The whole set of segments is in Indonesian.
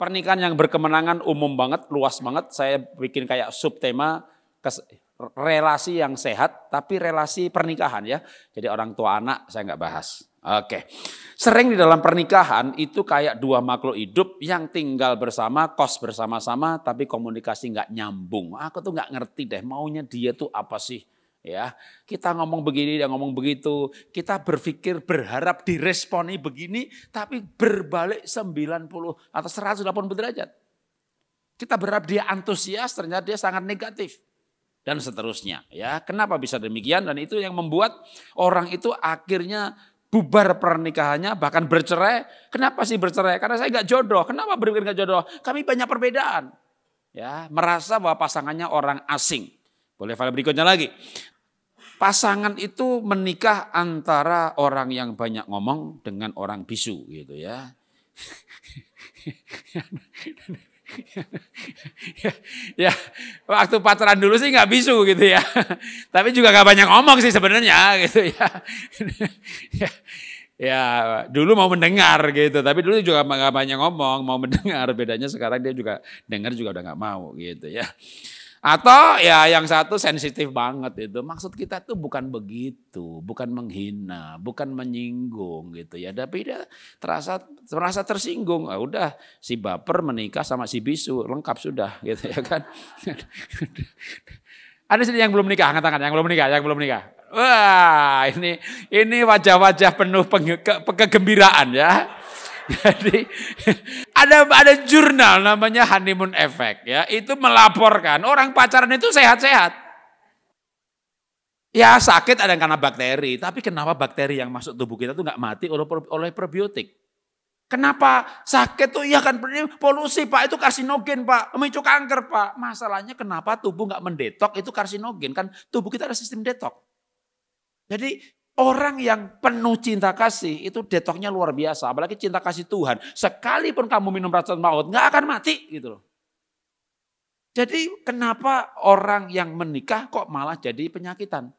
Pernikahan yang berkemenangan umum banget, luas banget. Saya bikin kayak subtema relasi yang sehat, tapi relasi pernikahan ya. Jadi orang tua anak saya nggak bahas. Oke, sering di dalam pernikahan itu kayak dua makhluk hidup yang tinggal bersama, kos bersama-sama, tapi komunikasi nggak nyambung. Aku tuh nggak ngerti deh maunya dia tuh apa sih ya kita ngomong begini dan ngomong begitu kita berpikir berharap diresponi begini tapi berbalik 90 atau 180 derajat kita berharap dia antusias ternyata dia sangat negatif dan seterusnya ya kenapa bisa demikian dan itu yang membuat orang itu akhirnya bubar pernikahannya bahkan bercerai kenapa sih bercerai karena saya nggak jodoh kenapa berpikir nggak jodoh kami banyak perbedaan ya merasa bahwa pasangannya orang asing boleh file berikutnya lagi. Pasangan itu menikah antara orang yang banyak ngomong dengan orang bisu gitu ya. ya, waktu pacaran dulu sih nggak bisu gitu ya tapi juga nggak banyak ngomong sih sebenarnya gitu ya. ya ya dulu mau mendengar gitu tapi dulu juga nggak banyak ngomong mau mendengar bedanya sekarang dia juga dengar juga udah nggak mau gitu ya atau ya yang satu sensitif banget itu. Maksud kita tuh bukan begitu, bukan menghina, bukan menyinggung gitu ya. Tapi dia terasa terasa tersinggung. Ah, udah si baper menikah sama si bisu, lengkap sudah gitu ya kan. Ada sini yang belum nikah, angkat tangan yang belum nikah, yang belum nikah. Wah, ini ini wajah-wajah penuh kegembiraan ya. Jadi ada ada jurnal namanya honeymoon effect ya. Itu melaporkan orang pacaran itu sehat-sehat. Ya sakit ada karena bakteri, tapi kenapa bakteri yang masuk tubuh kita tuh nggak mati oleh oleh probiotik? Kenapa sakit tuh iya kan polusi pak itu karsinogen pak memicu kanker pak masalahnya kenapa tubuh nggak mendetok itu karsinogen kan tubuh kita ada sistem detok jadi Orang yang penuh cinta kasih itu detoknya luar biasa. Apalagi cinta kasih Tuhan. Sekalipun kamu minum racun maut, nggak akan mati gitu loh. Jadi kenapa orang yang menikah kok malah jadi penyakitan?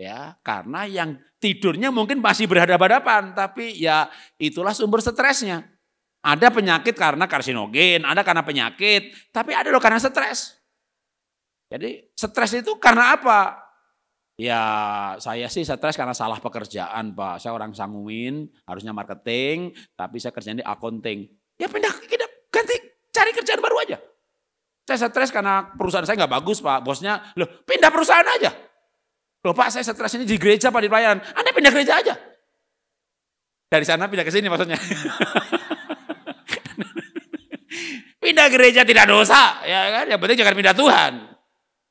Ya, karena yang tidurnya mungkin masih berhadapan-hadapan, tapi ya itulah sumber stresnya. Ada penyakit karena karsinogen, ada karena penyakit, tapi ada loh karena stres. Jadi stres itu karena apa? Ya saya sih stres karena salah pekerjaan Pak. Saya orang sanguin, harusnya marketing, tapi saya kerjanya di accounting. Ya pindah, kita ganti, cari kerjaan baru aja. Saya stres karena perusahaan saya nggak bagus Pak. Bosnya, loh pindah perusahaan aja. Loh Pak saya stres ini di gereja Pak di pelayanan. Anda pindah gereja aja. Dari sana pindah ke sini maksudnya. pindah gereja tidak dosa. ya kan? Yang penting jangan pindah Tuhan.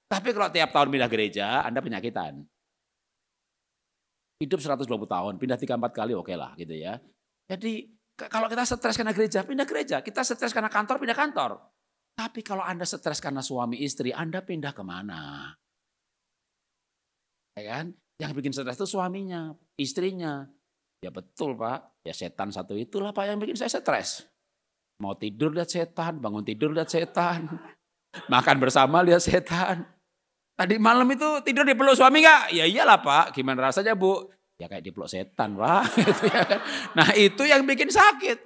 Tapi kalau tiap tahun pindah gereja, Anda penyakitan. Hidup 120 tahun, pindah 3-4 kali oke okay lah gitu ya. Jadi kalau kita stres karena gereja, pindah gereja. Kita stres karena kantor, pindah kantor. Tapi kalau Anda stres karena suami istri, Anda pindah kemana? Ya kan? Yang bikin stres itu suaminya, istrinya. Ya betul Pak, ya setan satu itulah Pak yang bikin saya stres. Mau tidur lihat setan, bangun tidur lihat setan. Makan bersama lihat setan. Tadi malam itu tidur di peluk suami nggak? Ya iyalah Pak, gimana rasanya Bu? Ya kayak di peluk setan Pak. Gitu ya kan. nah itu yang bikin sakit.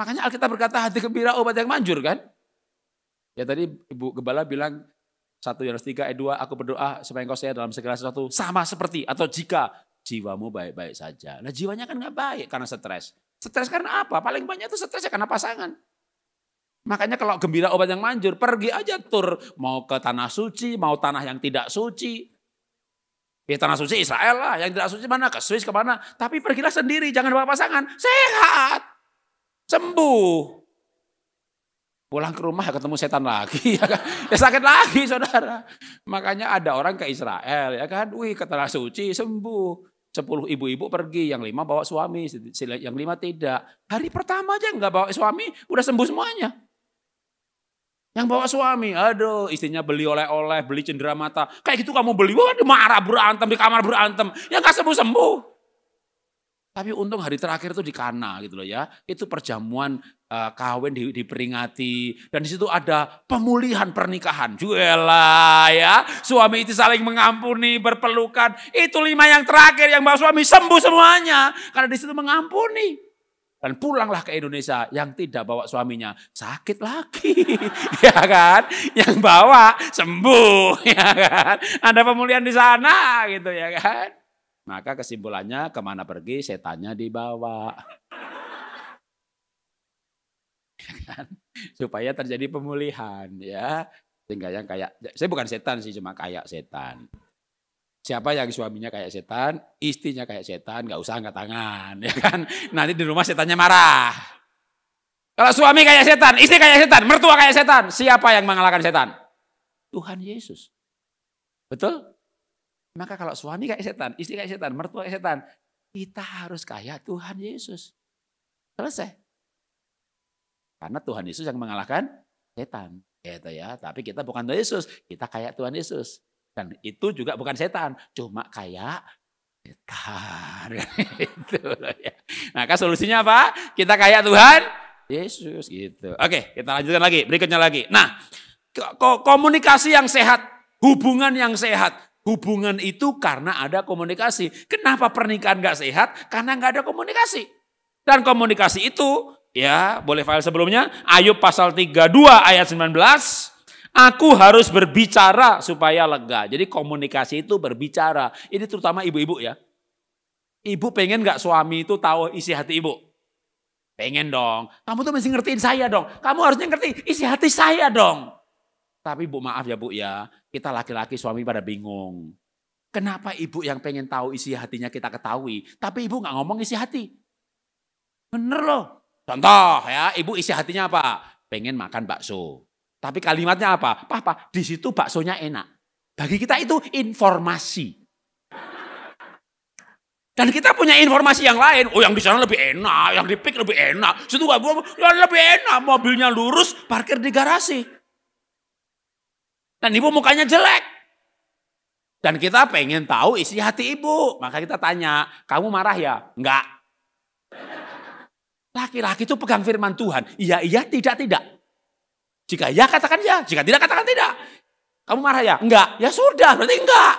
Makanya Alkitab berkata hati gembira obat yang manjur kan? Ya tadi Ibu Gembala bilang satu yang 3 ayat 2 aku berdoa supaya engkau saya dalam segala sesuatu sama seperti atau jika jiwamu baik-baik saja. Nah jiwanya kan nggak baik karena stres. Stres karena apa? Paling banyak itu stresnya karena pasangan. Makanya kalau gembira obat yang manjur, pergi aja tur. Mau ke tanah suci, mau tanah yang tidak suci. Ya tanah suci Israel lah, yang tidak suci mana? Ke Swiss kemana? Tapi pergilah sendiri, jangan bawa pasangan. Sehat, sembuh. Pulang ke rumah ketemu setan lagi, ya, kan? ya sakit lagi saudara. Makanya ada orang ke Israel, ya kan? Wih ke tanah suci, sembuh. Sepuluh ibu-ibu pergi, yang lima bawa suami, yang lima tidak. Hari pertama aja nggak bawa suami, udah sembuh semuanya. Yang bawa suami, aduh istrinya beli oleh-oleh, beli cendera mata. Kayak gitu kamu beli, wah marah berantem, di kamar berantem. Ya gak sembuh-sembuh. Tapi untung hari terakhir itu di Kana gitu loh ya. Itu perjamuan uh, kawin di, diperingati. Dan di situ ada pemulihan pernikahan. Juela ya. Suami itu saling mengampuni, berpelukan. Itu lima yang terakhir yang bawa suami sembuh semuanya. Karena di situ mengampuni. Dan pulanglah ke Indonesia yang tidak bawa suaminya sakit lagi, ya kan? Yang bawa sembuh, ya kan? Ada pemulihan di sana, gitu ya kan? Maka kesimpulannya kemana pergi setannya dibawa. Ya kan? Supaya terjadi pemulihan ya. Sehingga yang kayak, saya bukan setan sih, cuma kayak setan. Siapa yang suaminya kayak setan, istrinya kayak setan, nggak usah angkat tangan, ya kan? Nanti di rumah setannya marah. Kalau suami kayak setan, istri kayak setan, mertua kayak setan, siapa yang mengalahkan setan? Tuhan Yesus. Betul? Maka kalau suami kayak setan, istri kayak setan, mertua kayak setan, kita harus kayak Tuhan Yesus. Selesai. Karena Tuhan Yesus yang mengalahkan setan. Gitu ya. Tapi kita bukan Tuhan Yesus, kita kayak Tuhan Yesus. Dan itu juga bukan setan, cuma kayak setan. gitu ya. Nah, kan solusinya apa? Kita kayak Tuhan Yesus gitu. Oke, kita lanjutkan lagi. Berikutnya lagi. Nah, komunikasi yang sehat, hubungan yang sehat. Hubungan itu karena ada komunikasi. Kenapa pernikahan gak sehat? Karena gak ada komunikasi. Dan komunikasi itu, ya boleh file sebelumnya, Ayub pasal 32 ayat 19. Aku harus berbicara supaya lega. Jadi komunikasi itu berbicara. Ini terutama ibu-ibu ya. Ibu pengen gak suami itu tahu isi hati ibu? Pengen dong. Kamu tuh mesti ngertiin saya dong. Kamu harusnya ngerti isi hati saya dong. Tapi bu maaf ya bu ya, kita laki-laki suami pada bingung. Kenapa ibu yang pengen tahu isi hatinya kita ketahui, tapi ibu gak ngomong isi hati? Bener loh. Contoh ya, ibu isi hatinya apa? Pengen makan bakso. Tapi kalimatnya apa? Papa, di situ baksonya enak. Bagi kita itu informasi. Dan kita punya informasi yang lain. Oh yang di sana lebih enak, yang di pik lebih enak. Situ gak gue, ya lebih enak. Mobilnya lurus, parkir di garasi. Dan ibu mukanya jelek. Dan kita pengen tahu isi hati ibu. Maka kita tanya, kamu marah ya? Enggak. Laki-laki itu pegang firman Tuhan. Iya, iya, tidak, tidak. Jika ya katakan ya, jika tidak katakan tidak. Kamu marah ya? Enggak. Ya sudah, berarti enggak.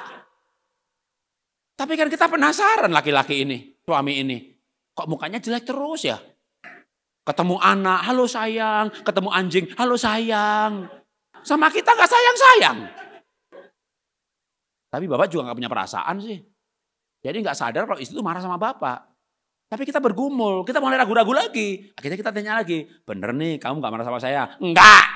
Tapi kan kita penasaran laki-laki ini, suami ini. Kok mukanya jelek terus ya? Ketemu anak, halo sayang. Ketemu anjing, halo sayang. Sama kita nggak sayang-sayang. Tapi bapak juga nggak punya perasaan sih. Jadi nggak sadar kalau istri itu marah sama bapak. Tapi kita bergumul, kita mulai ragu-ragu lagi. Akhirnya kita tanya lagi, bener nih kamu nggak marah sama saya? Enggak.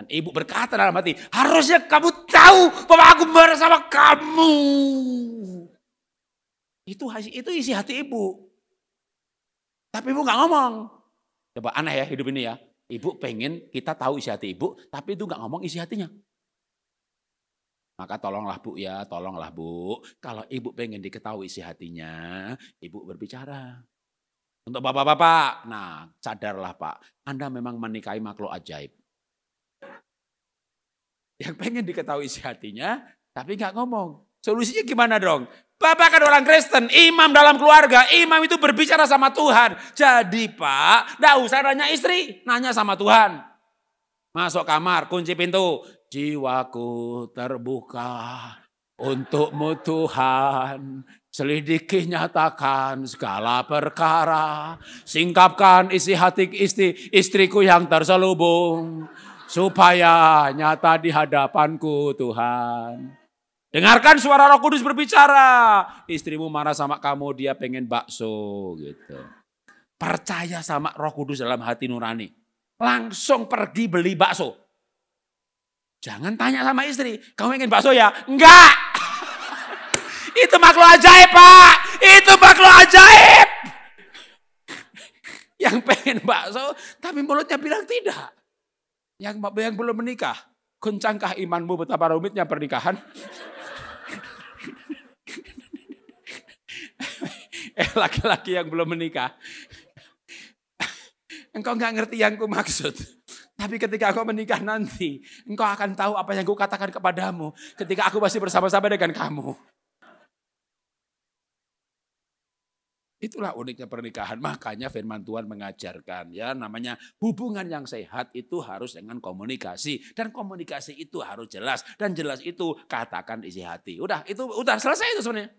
Dan ibu berkata dalam hati, harusnya kamu tahu bahwa aku marah sama kamu. Itu, itu isi hati ibu. Tapi ibu nggak ngomong. Coba aneh ya hidup ini ya. Ibu pengen kita tahu isi hati ibu, tapi itu nggak ngomong isi hatinya. Maka tolonglah bu ya, tolonglah bu. Kalau ibu pengen diketahui isi hatinya, ibu berbicara. Untuk bapak-bapak, nah sadarlah pak, Anda memang menikahi makhluk ajaib yang pengen diketahui isi hatinya, tapi nggak ngomong. Solusinya gimana dong? Bapak kan orang Kristen, imam dalam keluarga, imam itu berbicara sama Tuhan. Jadi pak, nggak usah nanya istri, nanya sama Tuhan. Masuk kamar, kunci pintu. Jiwaku terbuka untukmu Tuhan. Selidiki nyatakan segala perkara. Singkapkan isi hati istri, istriku yang terselubung supaya nyata di hadapanku Tuhan. Dengarkan suara Roh Kudus berbicara. Istrimu marah sama kamu, dia pengen bakso gitu. Percaya sama Roh Kudus dalam hati nurani. Langsung pergi beli bakso. Jangan tanya sama istri, kamu ingin bakso ya? Enggak. Itu makhluk ajaib, Pak. Itu makhluk ajaib. Yang pengen bakso, tapi mulutnya bilang tidak. Yang, yang belum menikah, kencangkah imanmu betapa rumitnya pernikahan? eh laki-laki yang belum menikah. Engkau nggak ngerti yang ku maksud. Tapi ketika aku menikah nanti, engkau akan tahu apa yang ku katakan kepadamu ketika aku masih bersama-sama dengan kamu. Itulah uniknya pernikahan. Makanya firman Tuhan mengajarkan ya namanya hubungan yang sehat itu harus dengan komunikasi dan komunikasi itu harus jelas dan jelas itu katakan isi hati. Udah itu udah selesai itu sebenarnya.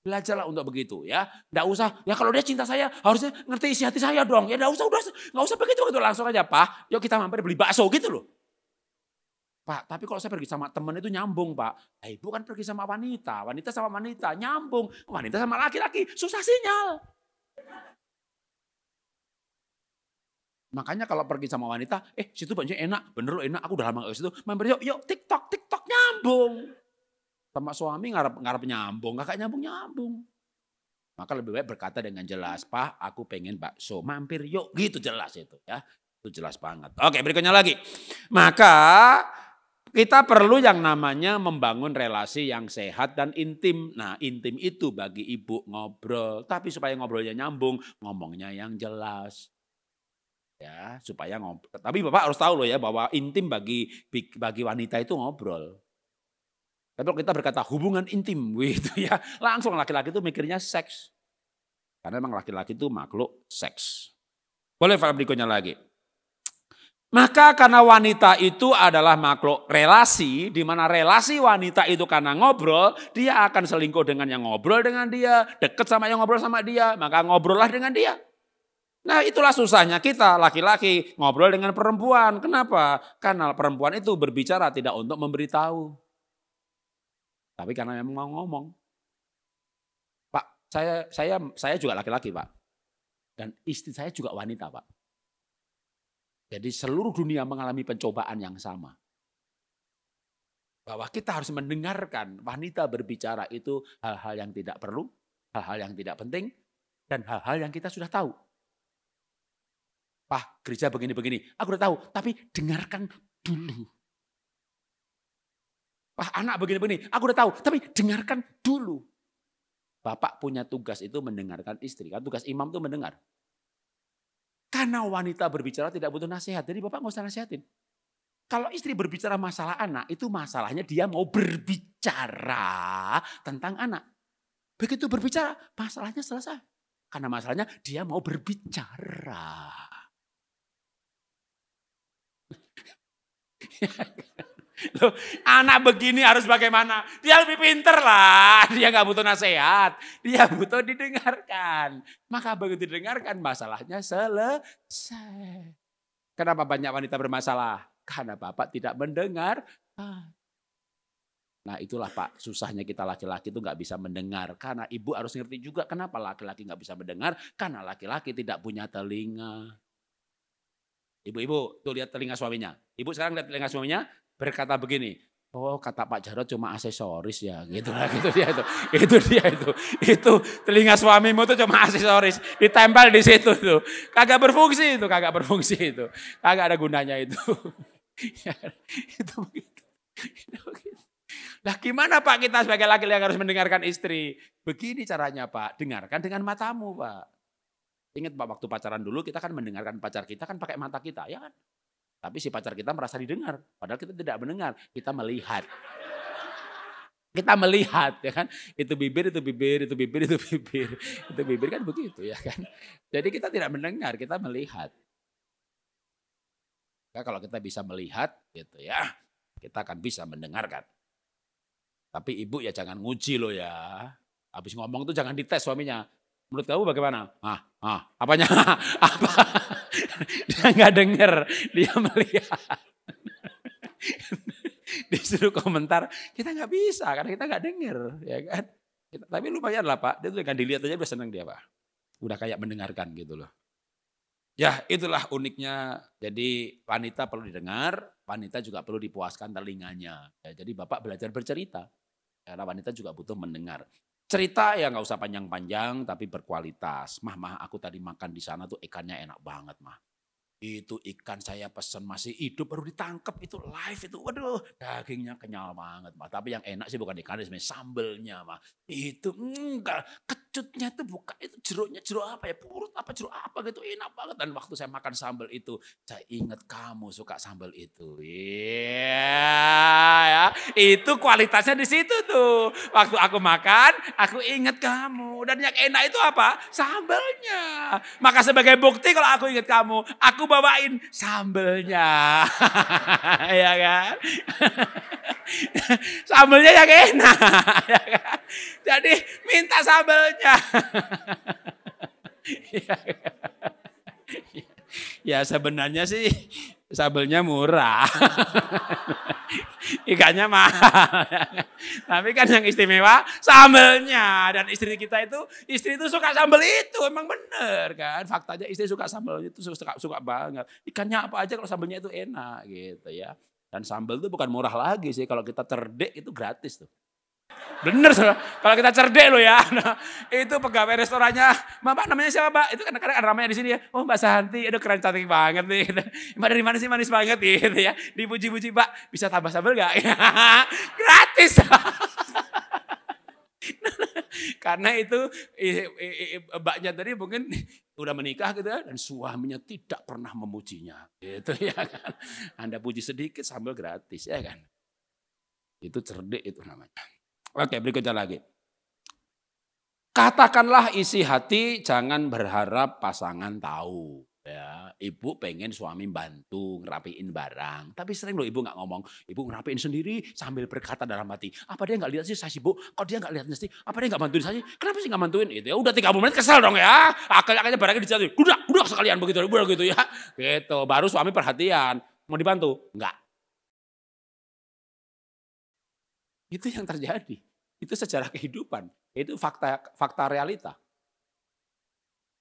Belajarlah untuk begitu ya. Enggak usah ya kalau dia cinta saya harusnya ngerti isi hati saya dong. Ya enggak usah udah enggak usah begitu gitu langsung aja, Pak. Yuk kita mampir beli bakso gitu loh. Pak, tapi kalau saya pergi sama teman itu nyambung, Pak. Nah, ibu kan pergi sama wanita, wanita sama wanita, nyambung. Wanita sama laki-laki, susah sinyal. Makanya kalau pergi sama wanita, eh situ banyak enak, bener lo enak, aku udah lama ke situ. Member, yuk, yuk TikTok, TikTok nyambung. Sama suami ngarep ngarep nyambung, kakak nyambung nyambung. Maka lebih baik berkata dengan jelas, Pak, aku pengen bakso, mampir yuk. Gitu jelas itu ya. Itu jelas banget. Oke, berikutnya lagi. Maka kita perlu yang namanya membangun relasi yang sehat dan intim. Nah, intim itu bagi ibu ngobrol, tapi supaya ngobrolnya nyambung, ngomongnya yang jelas. Ya, supaya ngobrol. Tapi Bapak harus tahu loh ya bahwa intim bagi bagi wanita itu ngobrol. Tapi ya, kalau kita berkata hubungan intim gitu ya, langsung laki-laki itu mikirnya seks. Karena memang laki-laki itu makhluk seks. Boleh file berikutnya lagi. Maka karena wanita itu adalah makhluk relasi, di mana relasi wanita itu karena ngobrol, dia akan selingkuh dengan yang ngobrol dengan dia, deket sama yang ngobrol sama dia, maka ngobrol lah dengan dia. Nah itulah susahnya kita laki-laki ngobrol dengan perempuan. Kenapa? Karena perempuan itu berbicara tidak untuk memberitahu. Tapi karena memang mau ngomong. Pak, saya saya saya juga laki-laki, Pak. Dan istri saya juga wanita, Pak. Jadi seluruh dunia mengalami pencobaan yang sama. Bahwa kita harus mendengarkan wanita berbicara itu hal-hal yang tidak perlu, hal-hal yang tidak penting, dan hal-hal yang kita sudah tahu. Pak, gereja begini-begini, aku udah tahu, tapi dengarkan dulu. Pak, anak begini-begini, aku udah tahu, tapi dengarkan dulu. Bapak punya tugas itu mendengarkan istri. Kan tugas imam itu mendengar. Karena wanita berbicara tidak butuh nasihat. Jadi Bapak nggak usah nasihatin. Kalau istri berbicara masalah anak, itu masalahnya dia mau berbicara tentang anak. Begitu berbicara, masalahnya selesai. Karena masalahnya dia mau berbicara. Loh, anak begini harus bagaimana? Dia lebih pinter lah. Dia nggak butuh nasihat. Dia butuh didengarkan. Maka begitu didengarkan masalahnya selesai. Kenapa banyak wanita bermasalah? Karena bapak tidak mendengar. Nah itulah pak susahnya kita laki-laki itu nggak bisa mendengar. Karena ibu harus ngerti juga kenapa laki-laki nggak bisa mendengar. Karena laki-laki tidak punya telinga. Ibu-ibu tuh lihat telinga suaminya. Ibu sekarang lihat telinga suaminya, berkata begini, Oh kata Pak Jarod cuma aksesoris ya gitu lah gitu dia itu itu dia itu itu telinga suamimu itu cuma aksesoris ditempel di situ tuh kagak berfungsi itu kagak berfungsi itu kagak ada gunanya itu itu begitu Nah gimana Pak kita sebagai laki yang harus mendengarkan istri begini caranya Pak dengarkan dengan matamu Pak ingat Pak waktu pacaran dulu kita kan mendengarkan pacar kita kan pakai mata kita ya kan tapi si pacar kita merasa didengar, padahal kita tidak mendengar, kita melihat. Kita melihat ya kan, itu bibir, itu bibir, itu bibir, itu bibir, itu bibir kan begitu ya kan. Jadi kita tidak mendengar, kita melihat. Ya, kalau kita bisa melihat gitu ya, kita akan bisa mendengarkan. Tapi ibu ya jangan nguji loh ya. Habis ngomong tuh jangan dites suaminya. Menurut kamu bagaimana? Ah, ah, apanya? Apa? dia nggak denger, dia melihat. Disuruh komentar, kita nggak bisa karena kita nggak denger, ya kan? Kita, tapi lumayan lah Pak, dia tuh kan dilihat aja udah seneng dia Pak. Udah kayak mendengarkan gitu loh. Ya itulah uniknya, jadi wanita perlu didengar, wanita juga perlu dipuaskan telinganya. Ya, jadi Bapak belajar bercerita, karena wanita juga butuh mendengar. Cerita ya nggak usah panjang-panjang tapi berkualitas. Mah, mah aku tadi makan di sana tuh ikannya enak banget mah. Itu ikan saya pesen masih hidup baru ditangkap itu live itu. Waduh dagingnya kenyal banget mah. Tapi yang enak sih bukan ikannya sambelnya mah. Itu enggak mm, Cutnya itu buka itu jeruknya jeruk apa ya? Purut apa jeruk apa gitu enak banget. Dan waktu saya makan sambal itu, saya ingat kamu suka sambal itu. Iya, yeah, ya. Itu kualitasnya di situ tuh. Waktu aku makan, aku ingat kamu. Dan yang enak itu apa? Sambalnya. Maka sebagai bukti kalau aku ingat kamu, aku bawain sambalnya. Iya kan? ya kan? sambalnya yang enak. Jadi minta sambalnya Ya, ya sebenarnya sih sabelnya murah. Ikannya mahal. Tapi kan yang istimewa sambelnya. Dan istri kita itu, istri itu suka sambel itu. Emang bener kan. Faktanya istri suka sambel itu suka, suka banget. Ikannya apa aja kalau sambelnya itu enak gitu ya. Dan sambel itu bukan murah lagi sih. Kalau kita terdek itu gratis tuh. Bener saudara. Kalau kita cerdik loh ya. Nah, itu pegawai restorannya. Mbak, namanya siapa Pak? Itu kadang-kadang ada namanya di sini ya. Oh Mbak Santi, aduh keren cantik banget nih. Mbak dari mana sih manis banget gitu ya. Dipuji-puji mbak bisa tambah sambal gak? Gratis. Karena itu mbaknya tadi mungkin udah menikah gitu ya, dan suaminya tidak pernah memujinya. itu ya kan. Anda puji sedikit sambil gratis ya kan. Itu cerdik itu namanya. Oke, berikutnya lagi. Katakanlah isi hati, jangan berharap pasangan tahu. Ya, ibu pengen suami bantu ngerapiin barang. Tapi sering loh ibu nggak ngomong. Ibu ngerapiin sendiri sambil berkata dalam hati. Apa dia nggak lihat sih saya sibuk? Kok dia nggak lihat sih? Apa dia nggak bantuin saya? Kenapa sih nggak bantuin? Itu ya udah 30 menit kesel dong ya. Akhirnya barangnya dijatuhin. Udah, udah sekalian begitu, udah gitu ya. Gitu. Baru suami perhatian. Mau dibantu? Enggak. Itu yang terjadi. Itu sejarah kehidupan. Itu fakta fakta realita.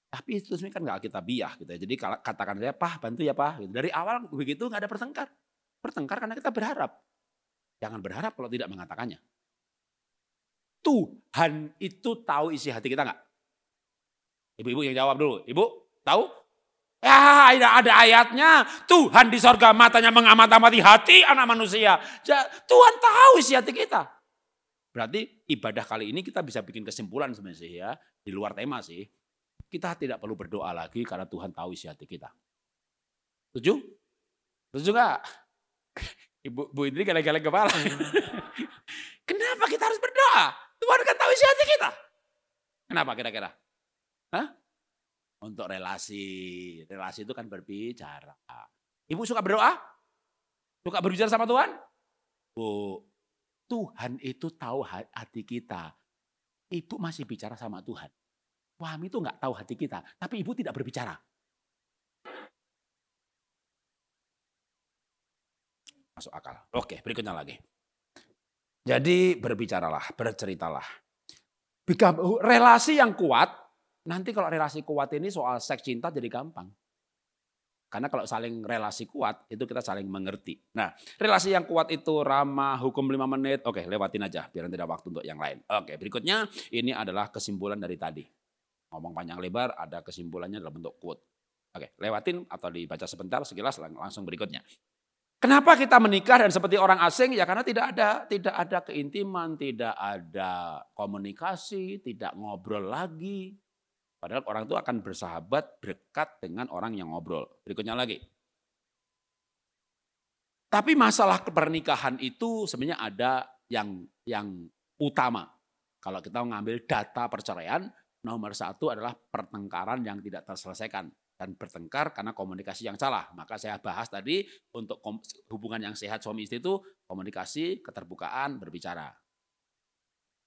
Tapi itu sebenarnya kan nggak kita biah gitu ya. Jadi katakan saya, pah bantu ya pak. Gitu. Dari awal begitu nggak ada pertengkar. Pertengkar karena kita berharap. Jangan berharap kalau tidak mengatakannya. Tuhan itu tahu isi hati kita nggak? Ibu-ibu yang jawab dulu. Ibu tahu? Ya, ada, ada ayatnya. Tuhan di sorga matanya mengamati-amati hati anak manusia. Tuhan tahu isi hati kita. Berarti ibadah kali ini kita bisa bikin kesimpulan sebenarnya sih ya. Di luar tema sih. Kita tidak perlu berdoa lagi karena Tuhan tahu isi hati kita. Setuju? Setuju gak? Ibu, Bu Indri galak-galak kepala. Kenapa kita harus berdoa? Tuhan kan tahu isi hati kita. Kenapa kira-kira? Hah? Untuk relasi. Relasi itu kan berbicara. Ibu suka berdoa? Suka berbicara sama Tuhan? Bu, Tuhan itu tahu hati kita. Ibu masih bicara sama Tuhan. Suami itu nggak tahu hati kita, tapi ibu tidak berbicara. Masuk akal. Oke, berikutnya lagi. Jadi berbicaralah, berceritalah. Relasi yang kuat Nanti kalau relasi kuat ini soal seks cinta jadi gampang. Karena kalau saling relasi kuat itu kita saling mengerti. Nah relasi yang kuat itu ramah, hukum lima menit. Oke lewatin aja biar tidak waktu untuk yang lain. Oke berikutnya ini adalah kesimpulan dari tadi. Ngomong panjang lebar ada kesimpulannya dalam bentuk quote. Oke lewatin atau dibaca sebentar sekilas langsung berikutnya. Kenapa kita menikah dan seperti orang asing? Ya karena tidak ada tidak ada keintiman, tidak ada komunikasi, tidak ngobrol lagi, Padahal orang itu akan bersahabat berkat dengan orang yang ngobrol. Berikutnya lagi. Tapi masalah pernikahan itu sebenarnya ada yang yang utama. Kalau kita mengambil data perceraian, nomor satu adalah pertengkaran yang tidak terselesaikan dan bertengkar karena komunikasi yang salah. Maka saya bahas tadi untuk hubungan yang sehat suami istri itu komunikasi, keterbukaan, berbicara.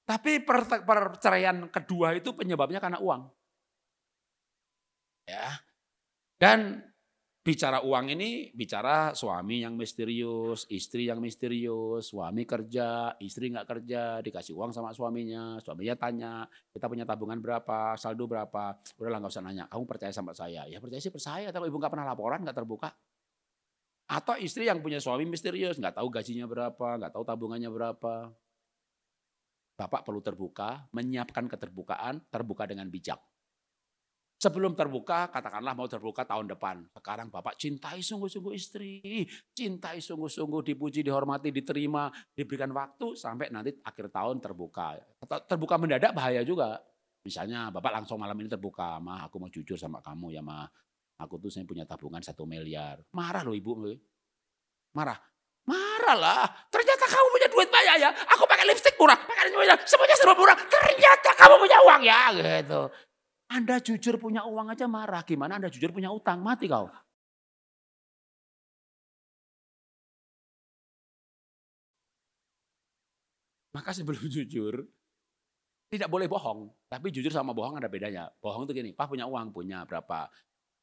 Tapi perceraian kedua itu penyebabnya karena uang. Ya. Dan bicara uang ini bicara suami yang misterius, istri yang misterius, suami kerja, istri nggak kerja, dikasih uang sama suaminya, suaminya tanya, kita punya tabungan berapa, saldo berapa, udahlah nggak usah nanya, kamu percaya sama saya? Ya percaya sih percaya, tapi ibu nggak pernah laporan, nggak terbuka. Atau istri yang punya suami misterius, nggak tahu gajinya berapa, nggak tahu tabungannya berapa. Bapak perlu terbuka, menyiapkan keterbukaan, terbuka dengan bijak. Sebelum terbuka, katakanlah mau terbuka tahun depan. Sekarang Bapak cintai sungguh-sungguh istri, cintai sungguh-sungguh dipuji, dihormati, diterima, diberikan waktu sampai nanti akhir tahun terbuka. Terbuka mendadak bahaya juga. Misalnya Bapak langsung malam ini terbuka, mah aku mau jujur sama kamu ya mah. Aku tuh saya punya tabungan satu miliar. Marah loh ibu. Marah. Marah lah. Ternyata kamu punya duit banyak ya. Aku pakai lipstick murah, pakai lipstick murah, semuanya serba murah. Ternyata kamu punya uang ya gitu. Anda jujur punya uang aja marah. Gimana Anda jujur punya utang? Mati kau. Maka sebelum jujur, tidak boleh bohong. Tapi jujur sama bohong ada bedanya. Bohong itu gini, Pak punya uang, punya berapa?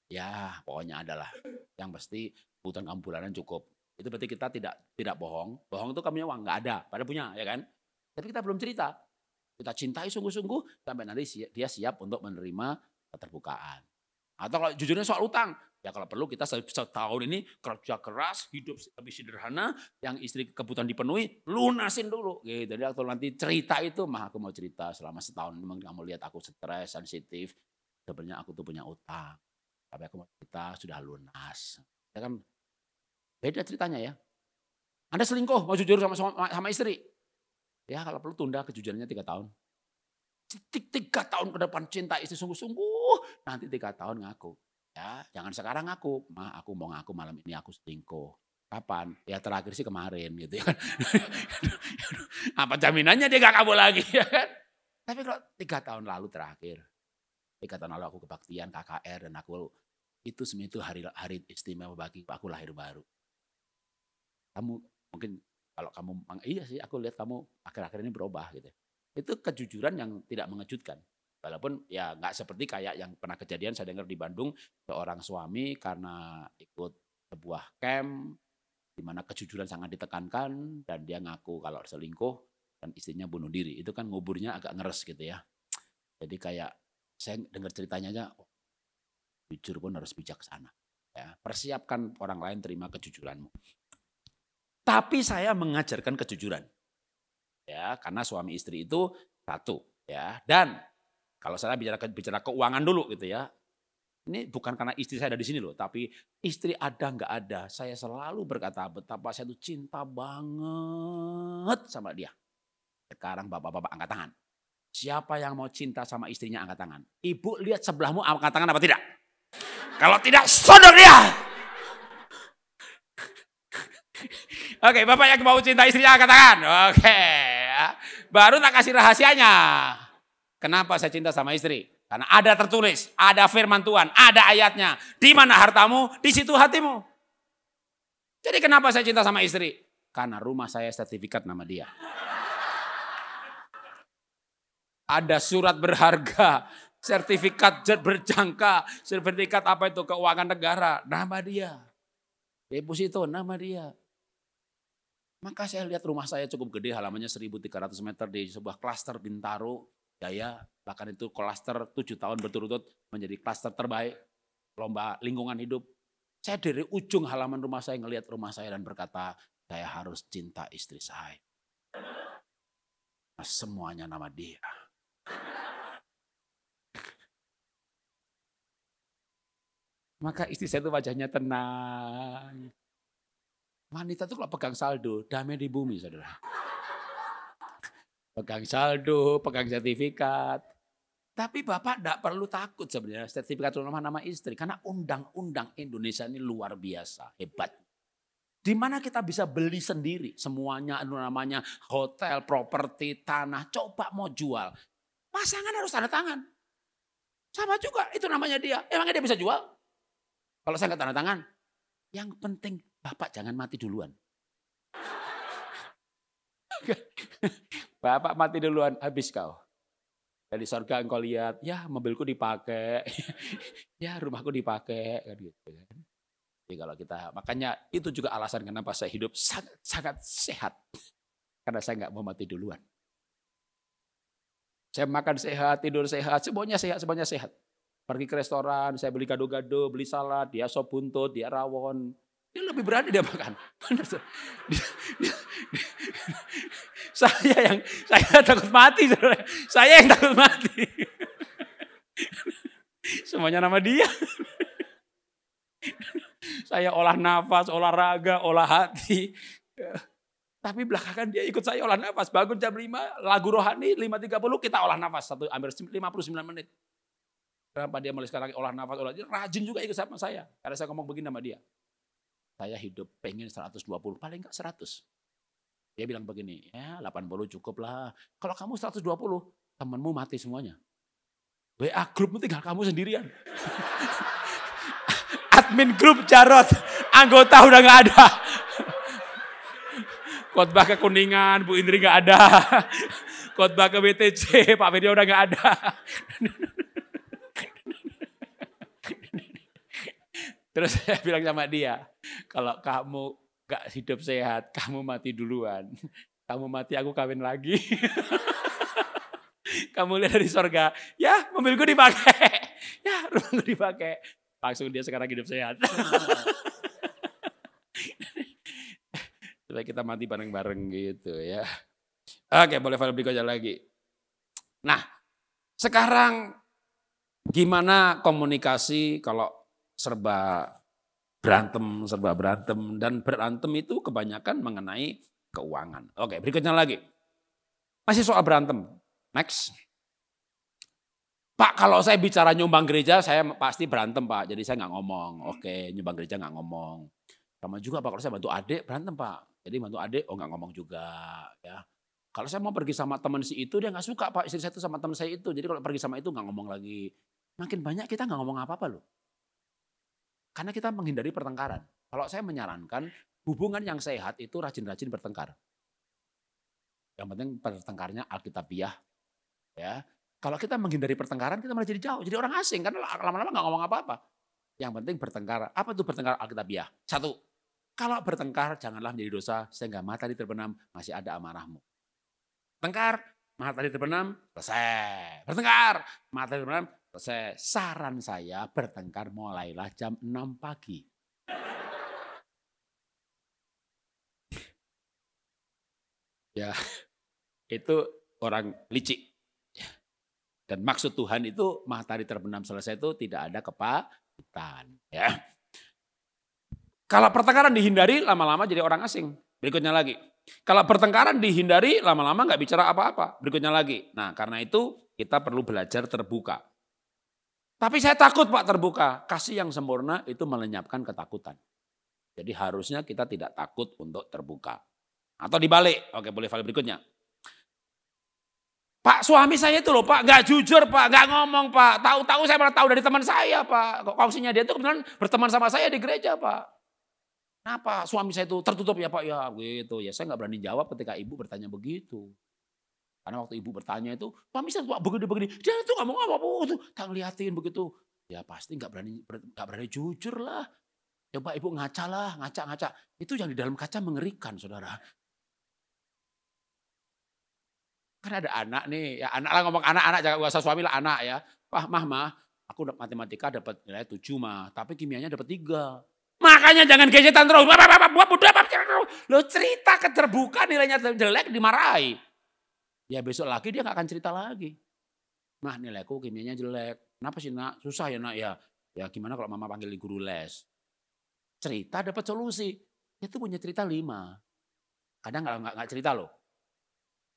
Ya, pokoknya adalah. Yang pasti kebutuhan kamu cukup. Itu berarti kita tidak tidak bohong. Bohong itu kamu uang, nggak ada. pada punya, ya kan? Tapi kita belum cerita kita cintai sungguh-sungguh sampai nanti dia siap untuk menerima keterbukaan. Atau kalau jujurnya soal utang, ya kalau perlu kita setahun ini kerja keras, hidup lebih sederhana, yang istri kebutuhan dipenuhi, lunasin dulu. Gitu. Jadi atau nanti cerita itu, mah aku mau cerita selama setahun memang kamu lihat aku stres, sensitif, sebenarnya aku tuh punya utang. Tapi aku mau cerita sudah lunas. Ya kan beda ceritanya ya. Anda selingkuh mau jujur sama sama, sama istri, Ya kalau perlu tunda kejujurannya tiga tahun. Tiga tahun ke depan cinta istri sungguh-sungguh. Nanti tiga tahun ngaku. Ya, jangan sekarang ngaku. Ma, aku mau ngaku malam ini aku selingkuh. Kapan? Ya terakhir sih kemarin gitu ya kan. Apa jaminannya dia gak kabur lagi ya kan. Tapi kalau tiga tahun lalu terakhir. Tiga tahun lalu aku kebaktian KKR dan aku itu sebenarnya itu hari hari istimewa bagi aku lahir baru. Kamu mungkin kalau kamu iya sih aku lihat kamu akhir-akhir ini berubah gitu itu kejujuran yang tidak mengejutkan walaupun ya nggak seperti kayak yang pernah kejadian saya dengar di Bandung seorang suami karena ikut sebuah camp di mana kejujuran sangat ditekankan dan dia ngaku kalau selingkuh dan istrinya bunuh diri itu kan nguburnya agak ngeres gitu ya jadi kayak saya dengar ceritanya aja oh, jujur pun harus bijaksana ya persiapkan orang lain terima kejujuranmu tapi saya mengajarkan kejujuran. Ya, karena suami istri itu satu, ya. Dan kalau saya bicara bicara keuangan dulu gitu ya. Ini bukan karena istri saya ada di sini loh, tapi istri ada nggak ada, saya selalu berkata betapa saya tuh cinta banget sama dia. Sekarang bapak-bapak angkat tangan. Siapa yang mau cinta sama istrinya angkat tangan. Ibu lihat sebelahmu angkat tangan apa tidak? Kalau tidak, sodor dia. Oke, Bapak yang mau cinta istrinya katakan. Oke. Baru tak kasih rahasianya. Kenapa saya cinta sama istri? Karena ada tertulis, ada firman Tuhan, ada ayatnya. Di mana hartamu, di situ hatimu. Jadi kenapa saya cinta sama istri? Karena rumah saya sertifikat nama dia. Ada surat berharga, sertifikat berjangka, sertifikat apa itu keuangan negara, nama dia. Deposito nama dia. Maka saya lihat rumah saya cukup gede, halamannya 1300 meter di sebuah klaster Bintaro, Jaya, bahkan itu klaster 7 tahun berturut-turut menjadi klaster terbaik, lomba lingkungan hidup. Saya dari ujung halaman rumah saya ngelihat rumah saya dan berkata, saya harus cinta istri saya. Nah, semuanya nama dia. Maka istri saya itu wajahnya tenang. Wanita itu kalau pegang saldo, damai di bumi saudara. Pegang saldo, pegang sertifikat. Tapi Bapak tidak perlu takut sebenarnya sertifikat rumah nama istri. Karena undang-undang Indonesia ini luar biasa, hebat. Di mana kita bisa beli sendiri semuanya, anu namanya hotel, properti, tanah. Coba mau jual, pasangan harus tanda tangan. Sama juga, itu namanya dia. Emangnya dia bisa jual? Kalau saya nggak tanda tangan, yang penting Bapak jangan mati duluan. Bapak mati duluan, habis kau. Dari surga engkau lihat, ya mobilku dipakai, ya rumahku dipakai. Kan gitu kan. Jadi kalau kita, makanya itu juga alasan kenapa saya hidup sangat, sangat sehat. Karena saya nggak mau mati duluan. Saya makan sehat, tidur sehat, semuanya sehat, semuanya sehat. Pergi ke restoran, saya beli gado-gado, beli salad, dia sop buntut, dia rawon, dia lebih berani dia makan. Benar, saya yang saya takut mati, Saya yang takut mati. Semuanya nama dia. saya olah nafas, olahraga, olah hati. Tapi belakangan dia ikut saya olah nafas. Bangun jam 5, lagu rohani 5.30 kita olah nafas. Satu, hampir 59 menit. Kenapa dia mulai lagi olah nafas, olah rajin juga ikut sama saya. Karena saya ngomong begini sama dia saya hidup pengen 120, paling enggak 100. Dia bilang begini, ya 80 cukup lah. Kalau kamu 120, temanmu mati semuanya. WA grupmu tinggal kamu sendirian. Admin grup Jarot, anggota udah nggak ada. Khotbah ke Kuningan, Bu Indri nggak ada. Khotbah ke BTC, Pak Firya udah nggak ada. Terus saya bilang sama dia, kalau kamu gak hidup sehat, kamu mati duluan. Kamu mati, aku kawin lagi. kamu lihat dari sorga, ya mobilku dipakai, ya rumahku dipakai. Langsung dia sekarang hidup sehat. Supaya kita mati bareng-bareng gitu ya. Oke, boleh file berikutnya lagi. Nah, sekarang gimana komunikasi kalau serba berantem, serba berantem dan berantem itu kebanyakan mengenai keuangan. Oke, berikutnya lagi. Masih soal berantem. Next. Pak, kalau saya bicara nyumbang gereja, saya pasti berantem Pak. Jadi saya nggak ngomong. Oke, nyumbang gereja nggak ngomong. Sama juga Pak, kalau saya bantu adik, berantem Pak. Jadi bantu adik, oh nggak ngomong juga. ya. Kalau saya mau pergi sama teman si itu, dia nggak suka Pak. Istri saya itu sama teman saya itu. Jadi kalau pergi sama itu nggak ngomong lagi. Makin banyak kita nggak ngomong apa-apa loh. Karena kita menghindari pertengkaran. Kalau saya menyarankan hubungan yang sehat itu rajin-rajin bertengkar. Yang penting pertengkarnya alkitabiah. Ya. Kalau kita menghindari pertengkaran kita malah jadi jauh, jadi orang asing karena lama-lama nggak ngomong apa-apa. Yang penting bertengkar. Apa itu bertengkar alkitabiah? Satu, kalau bertengkar janganlah menjadi dosa sehingga matahari terbenam masih ada amarahmu. Tengkar, matahari terbenam, selesai. Bertengkar, matahari terbenam, saya saran saya bertengkar mulailah jam 6 pagi. ya, itu orang licik. Dan maksud Tuhan itu matahari terbenam selesai itu tidak ada kepahitan. Ya. Kalau pertengkaran dihindari lama-lama jadi orang asing. Berikutnya lagi. Kalau pertengkaran dihindari lama-lama nggak bicara apa-apa. Berikutnya lagi. Nah karena itu kita perlu belajar terbuka. Tapi saya takut Pak terbuka. Kasih yang sempurna itu melenyapkan ketakutan. Jadi harusnya kita tidak takut untuk terbuka. Atau dibalik. Oke boleh file berikutnya. Pak suami saya itu loh Pak, gak jujur Pak, gak ngomong Pak. Tahu-tahu saya pernah tahu dari teman saya Pak. Kok dia itu kemudian berteman sama saya di gereja Pak. Kenapa suami saya itu tertutup ya Pak? Ya gitu ya saya gak berani jawab ketika ibu bertanya begitu. Karena waktu ibu bertanya itu, Pak Mister Pak begini-begini, dia itu nggak mau apa-apa, tuh, tang liatin begitu. Ya pasti nggak berani nggak berani jujur lah. Coba ibu ngaca lah, ngaca-ngaca. Itu yang di dalam kaca mengerikan, saudara. Kan ada anak nih, ya anak lah ngomong anak-anak, jangan usah suami lah anak ya. Pak, mah, mah, aku udah matematika dapat nilai tujuh mah, tapi kimianya dapat tiga. Makanya jangan gesetan terus. Buat Lo cerita keterbukaan nilainya jelek dimarahi. Ya besok lagi dia nggak akan cerita lagi. Mah nilaiku kimianya jelek. Kenapa sih nak? Susah ya nak ya. Ya gimana kalau mama panggil guru les? Cerita dapat solusi. Dia tuh punya cerita lima. Kadang nggak nggak cerita loh.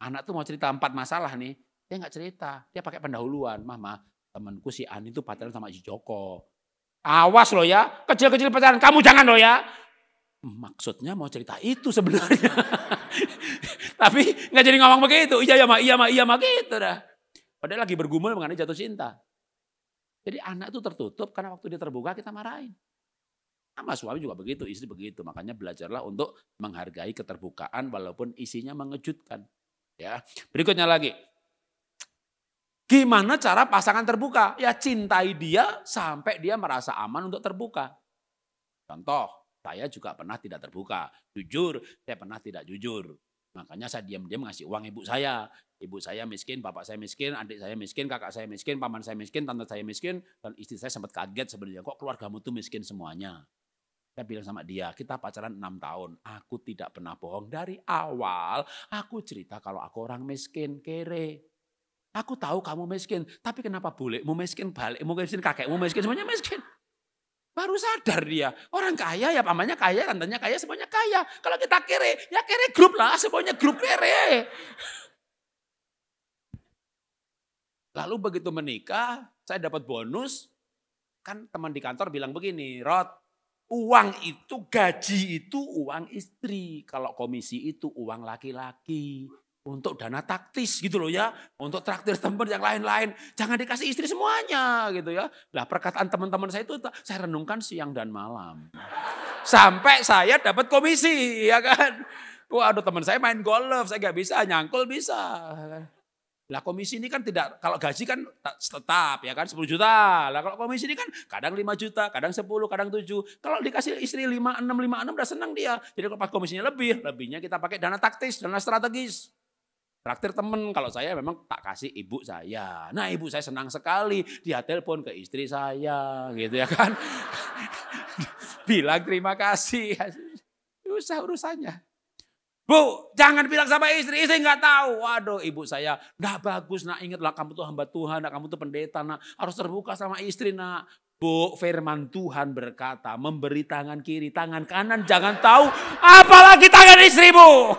Anak tuh mau cerita empat masalah nih. Dia nggak cerita. Dia pakai pendahuluan. Mama temanku si Ani tuh pacaran sama si Joko. Awas loh ya, kecil-kecil pacaran. Kamu jangan loh ya. Maksudnya mau cerita itu sebenarnya. Tapi nggak jadi ngomong begitu. Iya, iya, ma, iya, ma, iya, ma, gitu dah. Padahal lagi bergumul mengenai jatuh cinta. Jadi anak itu tertutup karena waktu dia terbuka kita marahin. Sama suami juga begitu, istri begitu. Makanya belajarlah untuk menghargai keterbukaan walaupun isinya mengejutkan. Ya, berikutnya lagi. Gimana cara pasangan terbuka? Ya cintai dia sampai dia merasa aman untuk terbuka. Contoh, saya juga pernah tidak terbuka. Jujur, saya pernah tidak jujur. Makanya saya diam-diam ngasih uang ibu saya. Ibu saya miskin, bapak saya miskin, adik saya miskin, kakak saya miskin, paman saya miskin, tante saya miskin. Dan istri saya sempat kaget sebenarnya, kok keluargamu tuh miskin semuanya. Saya bilang sama dia, kita pacaran enam tahun. Aku tidak pernah bohong. Dari awal aku cerita kalau aku orang miskin, kere. Aku tahu kamu miskin, tapi kenapa mau miskin, balik, balikmu miskin, kakekmu miskin, semuanya miskin. Baru sadar dia. Orang kaya ya pamannya kaya, tantenya kaya, semuanya kaya. Kalau kita kere, ya kere grup lah, semuanya grup kere. Lalu begitu menikah, saya dapat bonus. Kan teman di kantor bilang begini, Rod, uang itu, gaji itu uang istri. Kalau komisi itu uang laki-laki untuk dana taktis gitu loh ya, untuk traktir teman yang lain-lain, jangan dikasih istri semuanya gitu ya. Lah perkataan teman-teman saya itu saya renungkan siang dan malam. Sampai saya dapat komisi ya kan. Waduh teman saya main golf, saya gak bisa, nyangkul bisa. Lah komisi ini kan tidak, kalau gaji kan tetap ya kan 10 juta. Lah kalau komisi ini kan kadang 5 juta, kadang 10, kadang 7. Kalau dikasih istri 5, 6, 5, 6 udah senang dia. Jadi kalau pas komisinya lebih, lebihnya kita pakai dana taktis, dana strategis. Traktir temen kalau saya memang tak kasih ibu saya. Nah ibu saya senang sekali dia telepon ke istri saya gitu ya kan. bilang terima kasih. Usah urusannya. Bu, jangan bilang sama istri, istri nggak tahu. Waduh, ibu saya, nggak bagus nak ingatlah kamu tuh hamba Tuhan, nak kamu tuh pendeta, nak harus terbuka sama istri nak. Bu, firman Tuhan berkata, memberi tangan kiri, tangan kanan, jangan tahu, apalagi tangan istri bu.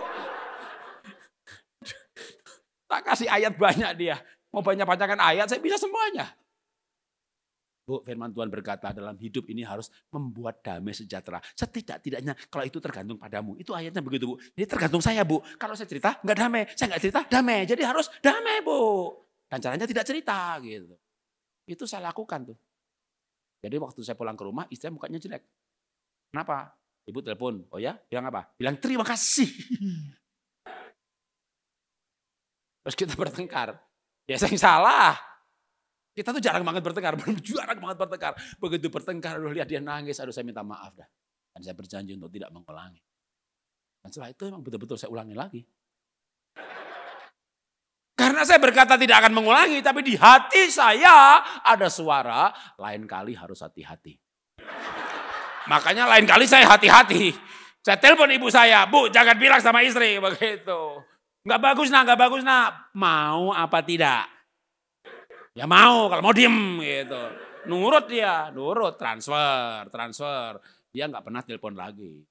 Tak kasih ayat banyak dia. Mau banyak-banyakan ayat, saya bisa semuanya. Bu, firman Tuhan berkata dalam hidup ini harus membuat damai sejahtera. Setidak-tidaknya kalau itu tergantung padamu. Itu ayatnya begitu Bu. jadi tergantung saya Bu. Kalau saya cerita enggak damai, saya enggak cerita damai. Jadi harus damai Bu. Dan caranya tidak cerita gitu. Itu saya lakukan tuh. Jadi waktu saya pulang ke rumah istri mukanya jelek. Kenapa? Ibu telepon. Oh ya? Bilang apa? Bilang terima kasih. Hmm. Terus kita bertengkar. Ya saya salah. Kita tuh jarang banget bertengkar, jarang banget bertengkar. Begitu bertengkar, aduh lihat dia nangis, aduh saya minta maaf dah. Dan saya berjanji untuk tidak mengulangi. Dan setelah itu emang betul-betul saya ulangi lagi. Karena saya berkata tidak akan mengulangi, tapi di hati saya ada suara, lain kali harus hati-hati. Makanya lain kali saya hati-hati. Saya telepon ibu saya, bu jangan bilang sama istri, begitu. Enggak bagus nak, nggak bagus nak. Mau apa tidak? Ya mau, kalau mau diem gitu. Nurut dia, nurut, transfer, transfer. Dia enggak pernah telepon lagi.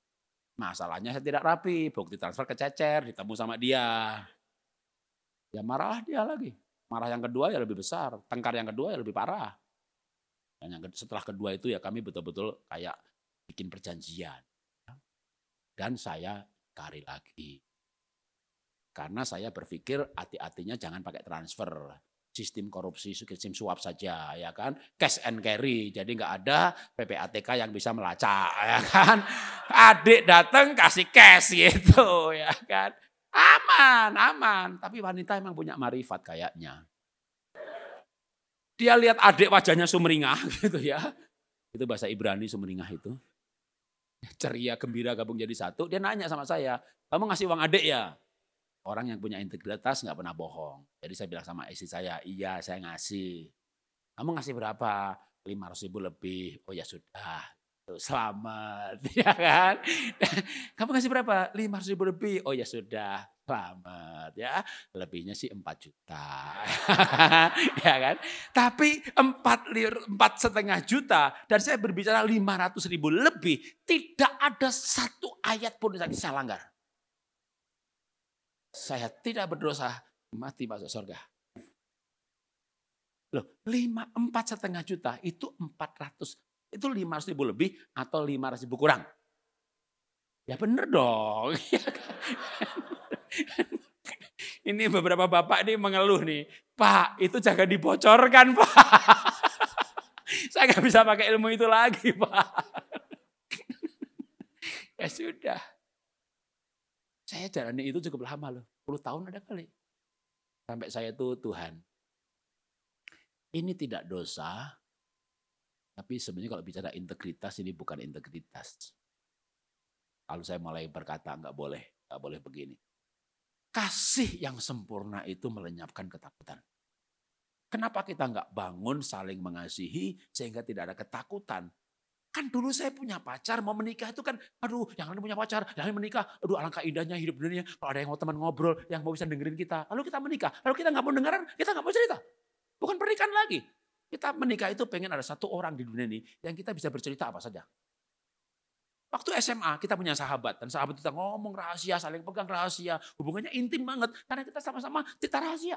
Masalahnya saya tidak rapi, bukti transfer kececer, ditemu sama dia. Ya marah dia lagi. Marah yang kedua ya lebih besar, tengkar yang kedua ya lebih parah. Dan yang setelah kedua itu ya kami betul-betul kayak bikin perjanjian. Dan saya cari lagi. Karena saya berpikir hati-hatinya jangan pakai transfer sistem korupsi, sistem suap saja, ya kan? Cash and carry, jadi nggak ada PPATK yang bisa melacak, ya kan? Adik datang kasih cash gitu, ya kan? Aman, aman. Tapi wanita emang punya marifat kayaknya. Dia lihat adik wajahnya sumringah gitu ya. Itu bahasa Ibrani sumringah itu. Ceria, gembira, gabung jadi satu. Dia nanya sama saya, kamu ngasih uang adik ya? orang yang punya integritas nggak pernah bohong. Jadi saya bilang sama istri saya, iya saya ngasih. Kamu ngasih berapa? 500 ribu lebih. Oh ya sudah, selamat. Ya kan? Kamu ngasih berapa? 500 ribu lebih. Oh ya sudah, selamat. ya Lebihnya sih 4 juta. ya kan? Tapi 4, 4 setengah juta dan saya berbicara 500 ribu lebih. Tidak ada satu ayat pun yang saya langgar saya tidak berdosa, mati masuk surga. Loh, lima empat setengah juta itu empat ratus, itu lima ratus ribu lebih atau lima ratus ribu kurang. Ya bener dong. ini beberapa bapak ini mengeluh nih, Pak itu jangan dibocorkan Pak. Saya nggak bisa pakai ilmu itu lagi Pak. ya sudah, saya jalani itu cukup lama loh, 10 tahun ada kali. Sampai saya itu Tuhan, ini tidak dosa, tapi sebenarnya kalau bicara integritas ini bukan integritas. Kalau saya mulai berkata nggak boleh, nggak boleh begini. Kasih yang sempurna itu melenyapkan ketakutan. Kenapa kita nggak bangun saling mengasihi sehingga tidak ada ketakutan? Kan dulu saya punya pacar, mau menikah itu kan, aduh yang lain punya pacar, yang lain menikah, aduh alangkah indahnya hidup dunia. Kalau ada yang mau teman ngobrol, yang mau bisa dengerin kita. Lalu kita menikah, lalu kita nggak mau dengeran, kita nggak mau cerita. Bukan pernikahan lagi. Kita menikah itu pengen ada satu orang di dunia ini yang kita bisa bercerita apa saja. Waktu SMA kita punya sahabat dan sahabat kita ngomong rahasia, saling pegang rahasia, hubungannya intim banget karena kita sama-sama cerita rahasia.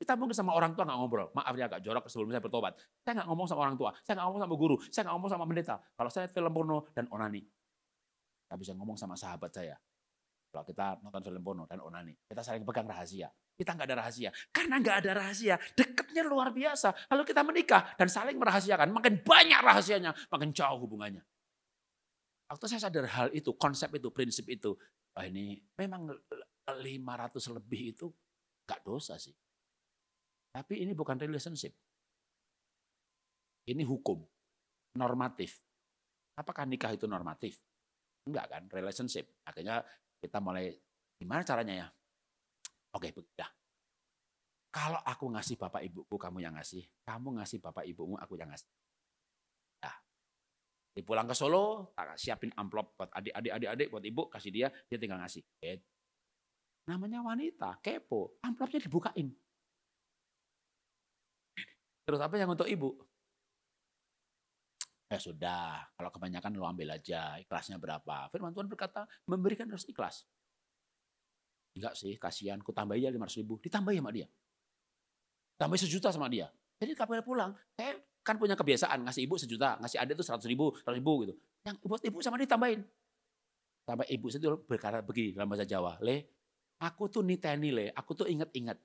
Kita mungkin sama orang tua nggak ngobrol. Maaf ya agak jorok sebelum saya bertobat. Saya nggak ngomong sama orang tua. Saya nggak ngomong sama guru. Saya nggak ngomong sama pendeta. Kalau saya film porno dan onani. Saya bisa ngomong sama sahabat saya. Kalau kita nonton film porno dan onani. Kita saling pegang rahasia. Kita nggak ada rahasia. Karena nggak ada rahasia, dekatnya luar biasa. lalu kita menikah dan saling merahasiakan, makin banyak rahasianya, makin jauh hubungannya. Waktu saya sadar hal itu, konsep itu, prinsip itu, oh ini memang 500 lebih itu gak dosa sih. Tapi ini bukan relationship. Ini hukum, normatif. Apakah nikah itu normatif? Enggak kan, relationship. Akhirnya kita mulai, gimana caranya ya? Oke, begitu. Kalau aku ngasih bapak ibuku, kamu yang ngasih. Kamu ngasih bapak ibumu, aku yang ngasih. Nah, di pulang ke Solo, siapin amplop buat adik-adik, adik-adik, buat ibu, kasih dia, dia tinggal ngasih. Gitu. Namanya wanita, kepo, amplopnya dibukain. Terus apa yang untuk ibu? Ya sudah, kalau kebanyakan lo ambil aja, ikhlasnya berapa. Firman Tuhan berkata, memberikan harus ikhlas. Enggak sih, kasihan, ku tambah aja 500 ribu. Ditambah ya sama dia. Tambah sejuta sama dia. Jadi dia pulang, saya kan punya kebiasaan ngasih ibu sejuta, ngasih adik itu seratus ribu, seratus ribu gitu. Yang buat ibu sama dia tambahin. Tambah ibu saya itu berkata begini dalam bahasa Jawa, le, aku tuh niteni le, aku tuh inget-inget.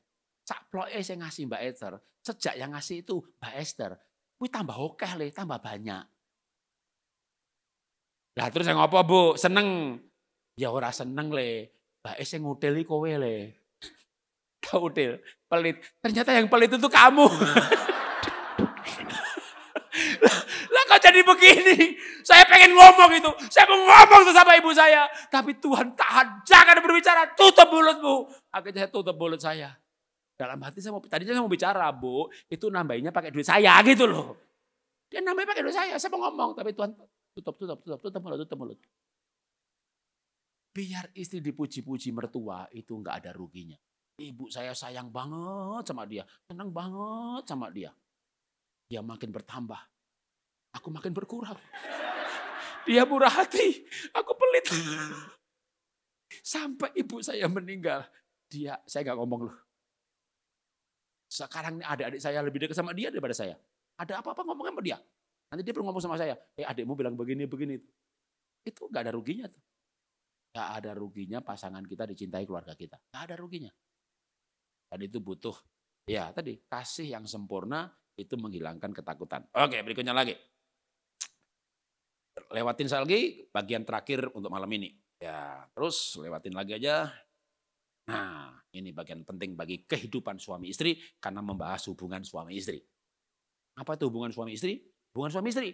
Caploke sing ngasih Mbak Esther, sejak yang ngasih itu Mbak Esther, kuwi tambah oke le, tambah banyak. Lah terus yang apa Bu? Seneng. Ya ora seneng le. Mbak Esther ngutili kowe le. Kau util, pelit. Ternyata yang pelit itu kamu. lah kok jadi begini? Saya pengen ngomong itu. Saya mau ngomong sama ibu saya. Tapi Tuhan tahan. Jangan berbicara. Tutup mulutmu. Akhirnya saya tutup mulut saya. Dalam hati saya mau, tadinya saya mau bicara, Bu, itu nambahinnya pakai duit saya gitu loh. Dia nambahin pakai duit saya, saya mau ngomong. Tapi Tuhan tutup, tutup, tutup, tutup mulut, tutup mulut. Biar istri dipuji-puji mertua itu nggak ada ruginya. Ibu saya sayang banget sama dia, senang banget sama dia. Dia makin bertambah, aku makin berkurang. Dia murah hati, aku pelit. Sampai ibu saya meninggal, dia saya nggak ngomong loh. Sekarang adik-adik saya lebih dekat sama dia daripada saya. Ada apa-apa ngomong sama dia. Nanti dia perlu ngomong sama saya. Eh adikmu bilang begini, begini. Itu gak ada ruginya. Tuh. Gak ada ruginya pasangan kita dicintai keluarga kita. Gak ada ruginya. Dan itu butuh. Ya tadi, kasih yang sempurna itu menghilangkan ketakutan. Oke, berikutnya lagi. Lewatin lagi bagian terakhir untuk malam ini. Ya, terus lewatin lagi aja. Nah, ini bagian penting bagi kehidupan suami istri karena membahas hubungan suami istri. Apa itu hubungan suami istri? Hubungan suami istri.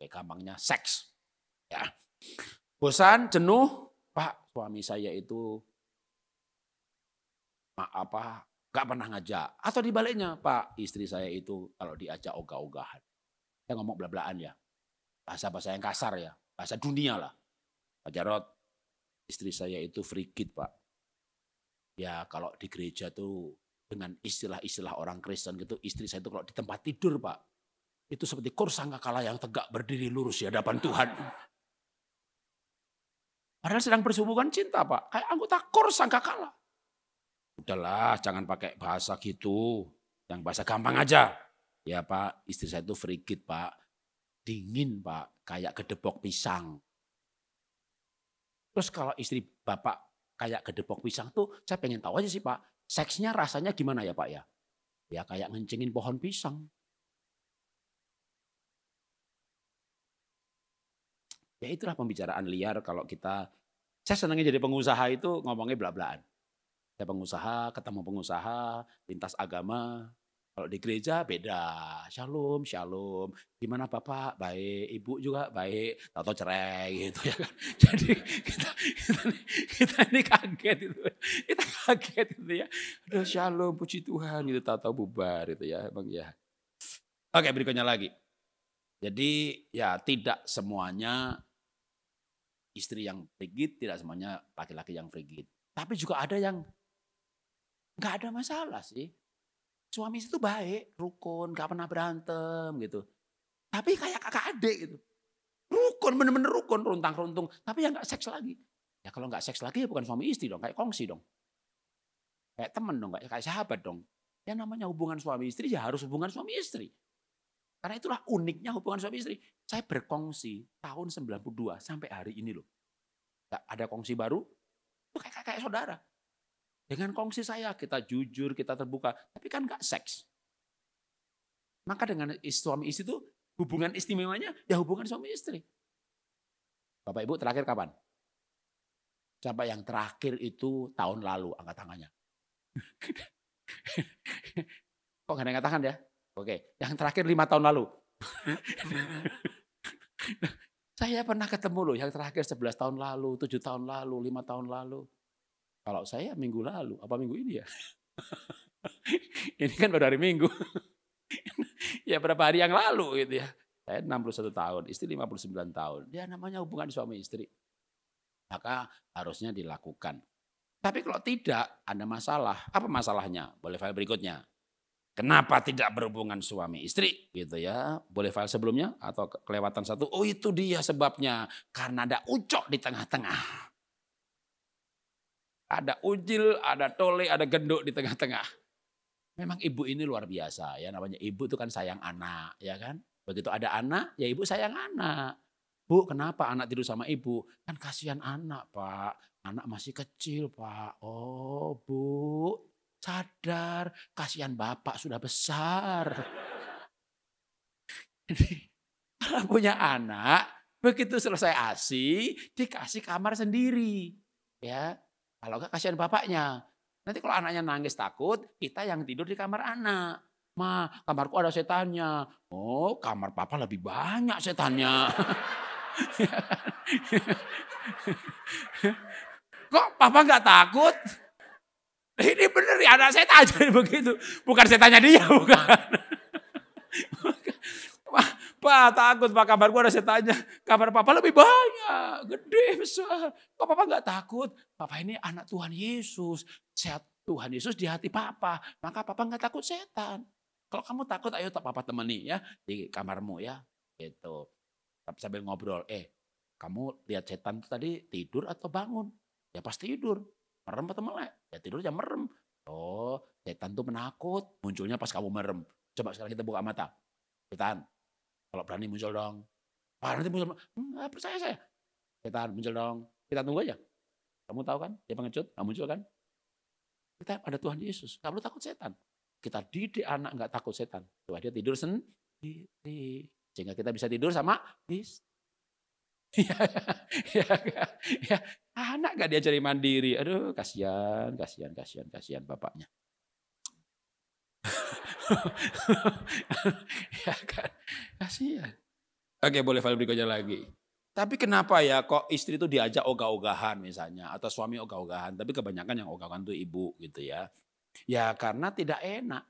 Kayak gampangnya seks. Ya. Bosan, jenuh, Pak, suami saya itu pak apa Gak pernah ngajak. Atau dibaliknya, Pak, istri saya itu kalau diajak ogah-ogahan. Saya ngomong bela-belaan ya. Bahasa-bahasa yang kasar ya. Bahasa dunia lah. Pak Jarot, istri saya itu frigid, Pak ya kalau di gereja tuh dengan istilah-istilah orang Kristen gitu, istri saya itu kalau di tempat tidur Pak, itu seperti korsangka kala yang tegak berdiri lurus di hadapan Tuhan. Padahal sedang berhubungan cinta Pak, kayak anggota korsangka kala. Udahlah, jangan pakai bahasa gitu, yang bahasa gampang aja. Ya Pak, istri saya itu frigid Pak, dingin Pak, kayak kedepok pisang. Terus kalau istri Bapak kayak gedebok pisang tuh saya pengen tahu aja sih Pak, seksnya rasanya gimana ya Pak ya? Ya kayak ngencingin pohon pisang. Ya itulah pembicaraan liar kalau kita, saya senangnya jadi pengusaha itu ngomongnya bla-blaan. Saya pengusaha, ketemu pengusaha, lintas agama, kalau di gereja beda. Shalom, shalom. Gimana Bapak? Baik. Ibu juga baik. Atau cerai gitu ya kan. Jadi kita, kita, kita ini kaget itu. Kita kaget itu ya. Aduh shalom, puji Tuhan gitu. tato bubar gitu ya. Emang ya. Oke berikutnya lagi. Jadi ya tidak semuanya istri yang frigid, tidak semuanya laki-laki yang frigid. Tapi juga ada yang nggak ada masalah sih suami itu baik, rukun, gak pernah berantem gitu. Tapi kayak kakak adik gitu. Rukun, bener-bener rukun, runtang-runtung. Tapi yang gak seks lagi. Ya kalau gak seks lagi ya bukan suami istri dong, kayak kongsi dong. Kayak temen dong, kayak, sahabat dong. Ya namanya hubungan suami istri ya harus hubungan suami istri. Karena itulah uniknya hubungan suami istri. Saya berkongsi tahun 92 sampai hari ini loh. Gak ada kongsi baru, itu kayak, kayak saudara. Dengan kongsi saya kita jujur, kita terbuka, tapi kan nggak seks. Maka dengan suami istri itu hubungan istimewanya ya hubungan suami istri. Bapak Ibu terakhir kapan? Siapa yang terakhir itu tahun lalu angkat tangannya. Kok gak ada angkat tangan ya? Oke, yang terakhir lima tahun lalu. saya pernah ketemu loh yang terakhir 11 tahun lalu, 7 tahun lalu, 5 tahun lalu. Kalau saya minggu lalu, apa minggu ini ya? ini kan baru hari Minggu. ya berapa hari yang lalu gitu ya. Saya 61 tahun, istri 59 tahun. Ya namanya hubungan suami istri. Maka harusnya dilakukan. Tapi kalau tidak, ada masalah. Apa masalahnya? Boleh file berikutnya. Kenapa tidak berhubungan suami istri gitu ya? Boleh file sebelumnya atau kelewatan satu? Oh itu dia sebabnya karena ada ucok di tengah-tengah. Ada ujil, ada tole, ada genduk di tengah-tengah. Memang ibu ini luar biasa ya namanya ibu itu kan sayang anak ya kan. Begitu ada anak ya ibu sayang anak. Bu, kenapa anak tidur sama ibu? Kan kasihan anak, Pak. Anak masih kecil, Pak. Oh, Bu, sadar. Kasihan Bapak sudah besar. Kalau punya anak, begitu selesai ASI, dikasih kamar sendiri. Ya, kalau enggak kasihan bapaknya. Nanti kalau anaknya nangis takut, kita yang tidur di kamar anak. Ma, kamarku ada setannya. Oh, kamar papa lebih banyak setannya. Kok papa nggak takut? Ini bener ya anak setan jadi begitu. Bukan setannya dia, bukan. Pak takut Pak, kabar gue ada tanya Kabar Papa lebih banyak, gede, besar. Kok Papa nggak takut? Papa ini anak Tuhan Yesus. Sehat Tuhan Yesus di hati Papa. Maka Papa nggak takut setan. Kalau kamu takut, ayo tak Papa temani ya. Di kamarmu ya. Gitu. Tapi sambil ngobrol, eh kamu lihat setan itu tadi tidur atau bangun? Ya pasti tidur. Merem atau melek? Ya tidur jam merem. Oh, setan tuh menakut. Munculnya pas kamu merem. Coba sekarang kita buka mata. Setan, kalau berani muncul dong. Wah nanti muncul, nggak hmm, eh, percaya saya. Kita muncul dong. Kita tunggu aja. Kamu tahu kan, dia pengecut, Kamu muncul kan? Kita pada Tuhan Yesus, nggak perlu takut setan. Kita didik anak nggak takut setan. Coba dia tidur sendiri. Sehingga kita bisa tidur sama bis. ya, ya, ya, anak gak diajari mandiri. Aduh, kasihan, kasihan, kasihan, kasihan bapaknya. ya kan? Kasihan. Oke, boleh file berikutnya lagi. Tapi kenapa ya kok istri itu diajak ogah-ogahan misalnya atau suami ogah-ogahan, tapi kebanyakan yang ogah-ogahan itu ibu gitu ya. Ya karena tidak enak.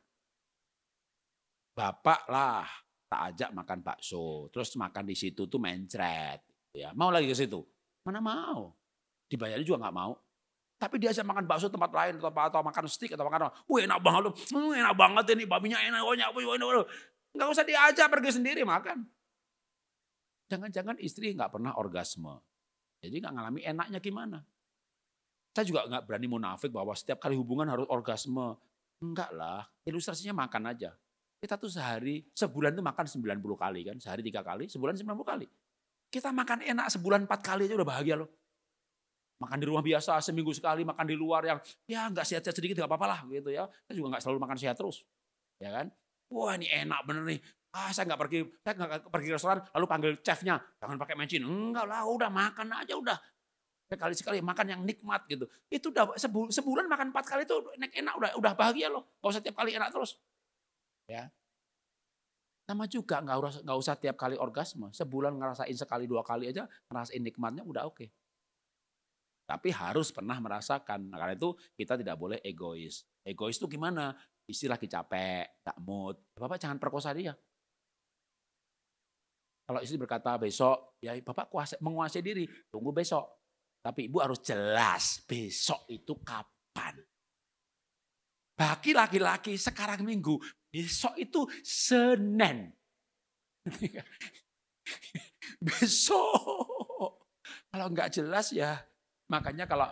Bapak lah tak ajak makan bakso, terus makan di situ tuh mencret ya. Mau lagi ke situ? Mana mau? Dibayar juga nggak mau. Tapi dia aja makan bakso tempat lain atau, atau makan steak atau makan Wih enak banget loh, hmm, enak banget ini babinya enak, enak, wih, enak, enak. Gak usah diajak pergi sendiri makan. Jangan-jangan istri nggak pernah orgasme. Jadi nggak ngalami enaknya gimana. Saya juga nggak berani munafik bahwa setiap kali hubungan harus orgasme. Enggak lah, ilustrasinya makan aja. Kita tuh sehari, sebulan tuh makan 90 kali kan. Sehari tiga kali, sebulan 90 kali. Kita makan enak sebulan empat kali aja udah bahagia loh. Makan di rumah biasa, seminggu sekali makan di luar yang ya nggak sehat-sehat sedikit nggak apa apalah gitu ya. Saya juga nggak selalu makan sehat terus, ya kan? Wah ini enak bener nih. Ah saya nggak pergi, saya nggak pergi restoran lalu panggil chefnya jangan pakai mesin. Enggak lah, udah makan aja udah. Sekali-sekali makan yang nikmat gitu. Itu udah sebulan makan empat kali itu enak udah udah bahagia loh. Gak usah tiap kali enak terus. Ya, sama juga nggak usah nggak usah tiap kali orgasme, sebulan ngerasain sekali dua kali aja ngerasain nikmatnya udah oke. Okay. Tapi harus pernah merasakan. Nah, karena itu kita tidak boleh egois. Egois itu gimana? Istri lagi capek, tak mood. Bapak jangan perkosa dia. Kalau istri berkata besok, ya bapak kuasai, menguasai diri, tunggu besok. Tapi ibu harus jelas besok itu kapan. Bagi laki-laki sekarang minggu, besok itu Senin. besok. Kalau nggak jelas ya Makanya kalau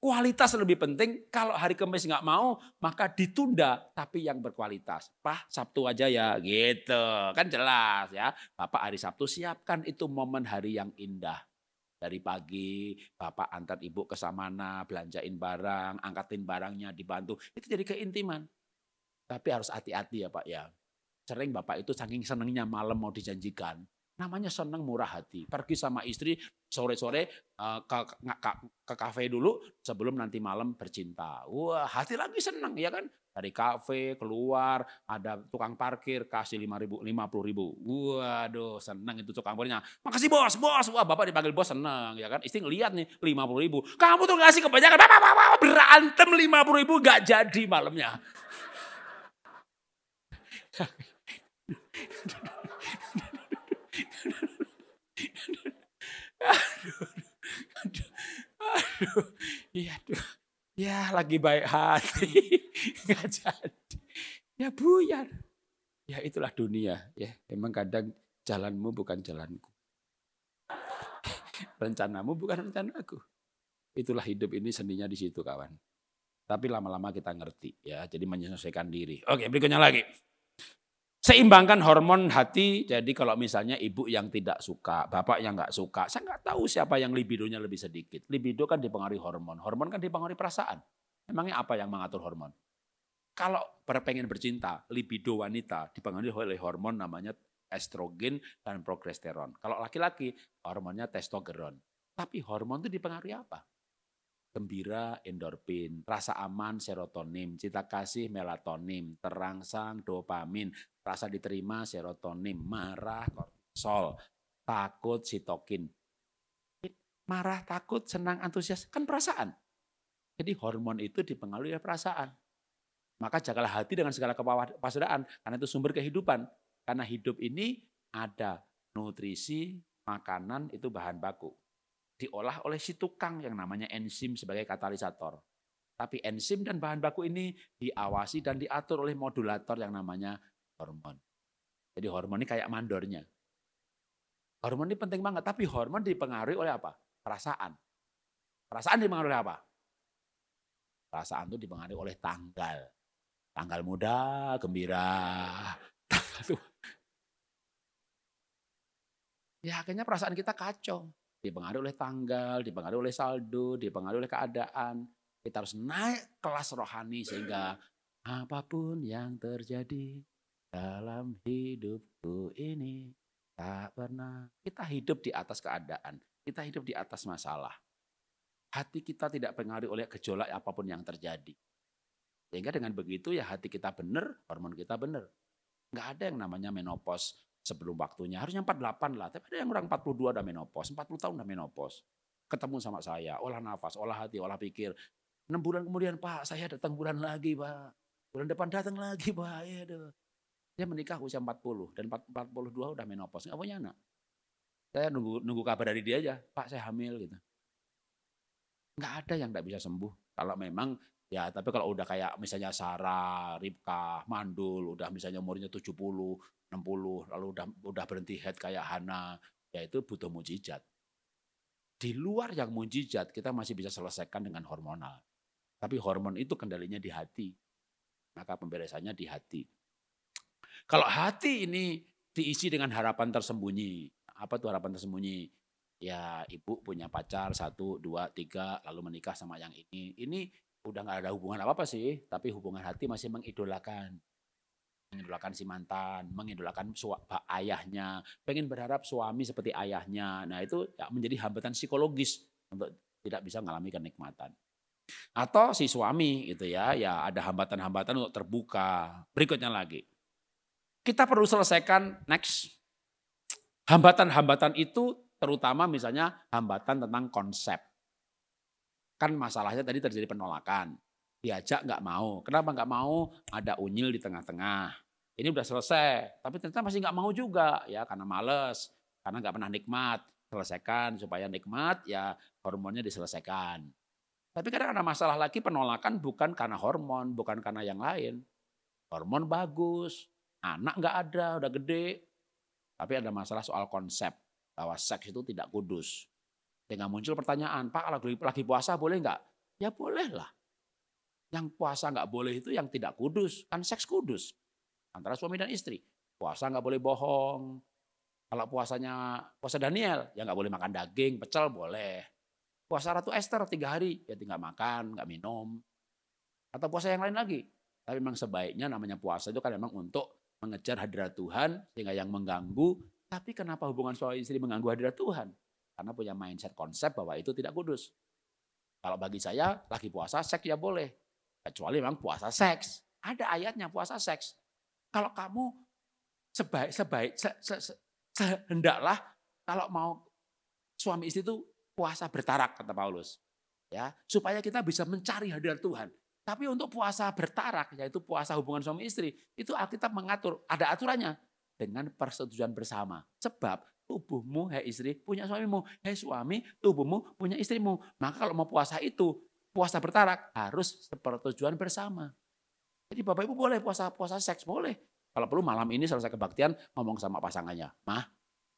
kualitas lebih penting, kalau hari Kamis nggak mau, maka ditunda. Tapi yang berkualitas, Pak Sabtu aja ya gitu. Kan jelas ya, Bapak hari Sabtu siapkan itu momen hari yang indah. Dari pagi, Bapak antar Ibu ke Samana, belanjain barang, angkatin barangnya, dibantu. Itu jadi keintiman. Tapi harus hati-hati ya Pak ya. Sering Bapak itu saking senangnya malam mau dijanjikan. Namanya senang murah hati. Pergi sama istri sore-sore uh, ke, ke, ke kafe dulu sebelum nanti malam bercinta. Wah hati lagi senang ya kan. Dari kafe keluar ada tukang parkir kasih lima ribu, lima puluh ribu. Waduh senang itu tukang parkirnya. Makasih bos, bos. Wah bapak dipanggil bos senang ya kan. Istri ngeliat nih lima puluh ribu. Kamu tuh ngasih kebanyakan. Bapak, bapak, bapak, berantem lima puluh ribu gak jadi malamnya. aduh, aduh, aduh, ya, aduh, ya lagi baik hati, nggak jadi, ya buyar. Ya itulah dunia, ya emang kadang jalanmu bukan jalanku. Rencanamu bukan rencanaku. Itulah hidup ini seninya di situ kawan. Tapi lama-lama kita ngerti ya, jadi menyelesaikan diri. Oke, berikutnya lagi. Seimbangkan hormon hati, jadi kalau misalnya ibu yang tidak suka, bapak yang nggak suka, saya nggak tahu siapa yang libidonya lebih sedikit. Libido kan dipengaruhi hormon, hormon kan dipengaruhi perasaan. Emangnya apa yang mengatur hormon? Kalau pengen bercinta, libido wanita dipengaruhi oleh hormon namanya estrogen dan progesteron. Kalau laki-laki, hormonnya testosteron. Tapi hormon itu dipengaruhi apa? gembira endorfin, rasa aman serotonin, cita kasih melatonin, terangsang dopamin, rasa diterima serotonin, marah kortisol, takut sitokin. Marah, takut, senang, antusias kan perasaan. Jadi hormon itu dipengaruhi oleh perasaan. Maka jagalah hati dengan segala kepasadaan, karena itu sumber kehidupan. Karena hidup ini ada nutrisi, makanan itu bahan baku. Diolah oleh si tukang yang namanya enzim sebagai katalisator. Tapi enzim dan bahan baku ini diawasi dan diatur oleh modulator yang namanya hormon. Jadi hormon ini kayak mandornya. Hormon ini penting banget, tapi hormon dipengaruhi oleh apa? Perasaan. Perasaan dipengaruhi oleh apa? Perasaan itu dipengaruhi oleh tanggal. Tanggal muda, gembira. Tanggal tua. Ya akhirnya perasaan kita kacau. Dipengaruhi oleh tanggal, dipengaruhi oleh saldo, dipengaruhi oleh keadaan. Kita harus naik kelas rohani sehingga apapun yang terjadi, dalam hidupku ini tak pernah. Kita hidup di atas keadaan. Kita hidup di atas masalah. Hati kita tidak pengaruh oleh gejolak apapun yang terjadi. Sehingga dengan begitu ya hati kita benar, hormon kita benar. Nggak ada yang namanya menopause sebelum waktunya. Harusnya 48 lah, tapi ada yang orang 42 udah menopause, 40 tahun udah menopause. Ketemu sama saya, olah nafas, olah hati, olah pikir. 6 bulan kemudian, Pak, saya datang bulan lagi, Pak. Bulan depan datang lagi, Pak. Ya, aduh. Dia menikah usia 40 dan 42 udah menopause, nggak punya anak. Saya nunggu nunggu kabar dari dia aja, Pak saya hamil gitu. Nggak ada yang nggak bisa sembuh. Kalau memang ya tapi kalau udah kayak misalnya Sarah, Ripka, Mandul, udah misalnya umurnya 70, 60, lalu udah udah berhenti head kayak Hana, ya itu butuh mujizat. Di luar yang mujizat kita masih bisa selesaikan dengan hormonal. Tapi hormon itu kendalinya di hati. Maka pemberesannya di hati. Kalau hati ini diisi dengan harapan tersembunyi. Apa tuh harapan tersembunyi? Ya ibu punya pacar satu, dua, tiga, lalu menikah sama yang ini. Ini udah nggak ada hubungan apa-apa sih, tapi hubungan hati masih mengidolakan. Mengidolakan si mantan, mengidolakan ayahnya, pengen berharap suami seperti ayahnya. Nah itu ya, menjadi hambatan psikologis untuk tidak bisa mengalami kenikmatan. Atau si suami gitu ya, ya ada hambatan-hambatan untuk terbuka. Berikutnya lagi, kita perlu selesaikan next. Hambatan-hambatan itu terutama misalnya hambatan tentang konsep. Kan masalahnya tadi terjadi penolakan. Diajak nggak mau. Kenapa nggak mau? Ada unyil di tengah-tengah. Ini udah selesai, tapi ternyata masih nggak mau juga ya karena males, karena nggak pernah nikmat. Selesaikan supaya nikmat ya hormonnya diselesaikan. Tapi kadang ada masalah lagi penolakan bukan karena hormon, bukan karena yang lain. Hormon bagus, Anak nggak ada, udah gede. Tapi ada masalah soal konsep bahwa seks itu tidak kudus. Dengan muncul pertanyaan, Pak lagi, lagi puasa boleh nggak? Ya boleh lah. Yang puasa nggak boleh itu yang tidak kudus. Kan seks kudus. Antara suami dan istri. Puasa nggak boleh bohong. Kalau puasanya puasa Daniel, ya nggak boleh makan daging, pecel boleh. Puasa Ratu Esther tiga hari, ya tinggal makan, nggak minum. Atau puasa yang lain lagi. Tapi memang sebaiknya namanya puasa itu kan memang untuk mengejar hadirat Tuhan sehingga yang mengganggu. Tapi kenapa hubungan suami istri mengganggu hadirat Tuhan? Karena punya mindset konsep bahwa itu tidak kudus. Kalau bagi saya lagi puasa seks ya boleh. Kecuali memang puasa seks. Ada ayatnya puasa seks. Kalau kamu sebaik sebaik se, se, se, sehendaklah kalau mau suami istri itu puasa bertarak kata Paulus. Ya, supaya kita bisa mencari hadirat Tuhan. Tapi untuk puasa bertarak, yaitu puasa hubungan suami istri, itu Alkitab mengatur, ada aturannya. Dengan persetujuan bersama. Sebab tubuhmu, hei istri, punya suamimu. hei suami, tubuhmu punya istrimu. Maka kalau mau puasa itu, puasa bertarak harus persetujuan bersama. Jadi Bapak Ibu boleh puasa-puasa seks, boleh. Kalau perlu malam ini selesai kebaktian ngomong sama pasangannya. Mah,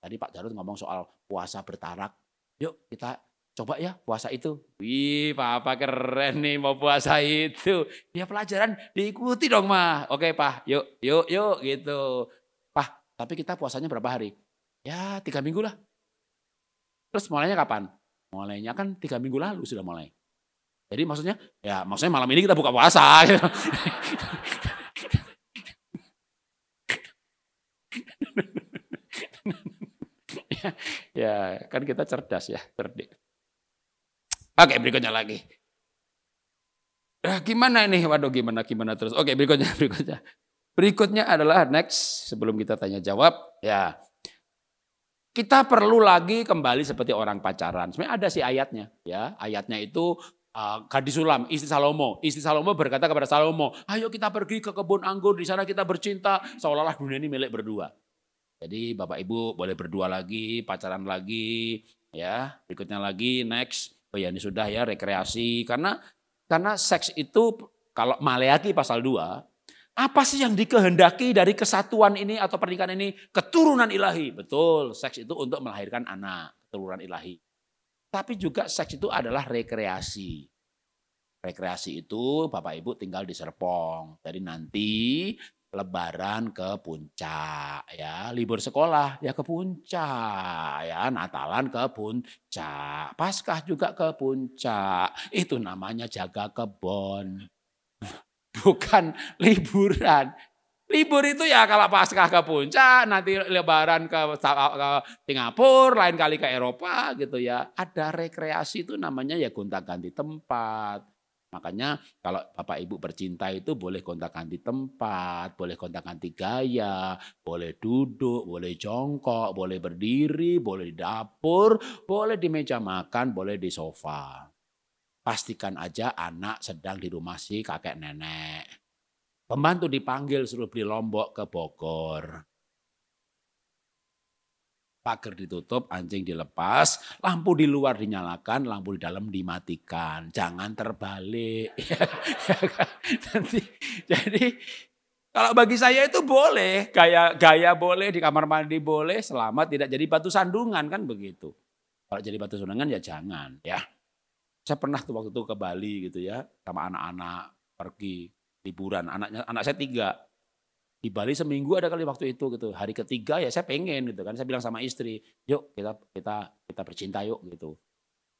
tadi Pak Jarod ngomong soal puasa bertarak. Yuk kita Coba ya puasa itu. Wih, papa keren nih mau puasa itu. Dia ya, pelajaran diikuti dong, mah. Oke, Pak. Yuk, yuk, yuk gitu. Pak, tapi kita puasanya berapa hari? Ya, tiga minggu lah. Terus mulainya kapan? Mulainya kan tiga minggu lalu sudah mulai. Jadi maksudnya, ya maksudnya malam ini kita buka puasa. Gitu. ya, kan kita cerdas ya, cerdik. Oke, berikutnya lagi. Nah, gimana ini? Waduh, gimana, gimana terus. Oke, berikutnya, berikutnya. Berikutnya adalah next, sebelum kita tanya jawab, ya. Kita perlu lagi kembali seperti orang pacaran. Sebenarnya ada sih ayatnya, ya. Ayatnya itu uh, sulam, istri Salomo. Istri Salomo berkata kepada Salomo, ayo kita pergi ke kebun anggur, di sana kita bercinta, seolah-olah dunia ini milik berdua. Jadi Bapak Ibu boleh berdua lagi, pacaran lagi, ya. Berikutnya lagi, next oh ya ini sudah ya rekreasi karena karena seks itu kalau Maleaki pasal 2 apa sih yang dikehendaki dari kesatuan ini atau pernikahan ini keturunan ilahi betul seks itu untuk melahirkan anak keturunan ilahi tapi juga seks itu adalah rekreasi rekreasi itu Bapak Ibu tinggal di Serpong. Jadi nanti lebaran ke puncak ya, libur sekolah ya ke puncak ya, natalan ke puncak, paskah juga ke puncak. Itu namanya jaga kebon. Bukan liburan. Libur itu ya kalau paskah ke puncak, nanti lebaran ke, ke Singapura, lain kali ke Eropa gitu ya. Ada rekreasi itu namanya ya gonta-ganti tempat Makanya kalau Bapak Ibu bercinta itu boleh kontak-ganti tempat, boleh kontak-ganti gaya, boleh duduk, boleh jongkok, boleh berdiri, boleh di dapur, boleh di meja makan, boleh di sofa. Pastikan aja anak sedang di rumah si kakek nenek. Pembantu dipanggil suruh beli lombok ke Bogor pagar ditutup, anjing dilepas, lampu di luar dinyalakan, lampu di dalam dimatikan. Jangan terbalik. Ya kan? Nanti, jadi kalau bagi saya itu boleh, gaya gaya boleh di kamar mandi boleh, selama tidak jadi batu sandungan kan begitu. Kalau jadi batu sandungan ya jangan ya. Saya pernah tuh waktu itu ke Bali gitu ya sama anak-anak pergi liburan. Anaknya anak saya tiga, di Bali seminggu ada kali waktu itu gitu. Hari ketiga ya saya pengen gitu kan. Saya bilang sama istri, yuk kita kita kita bercinta yuk gitu.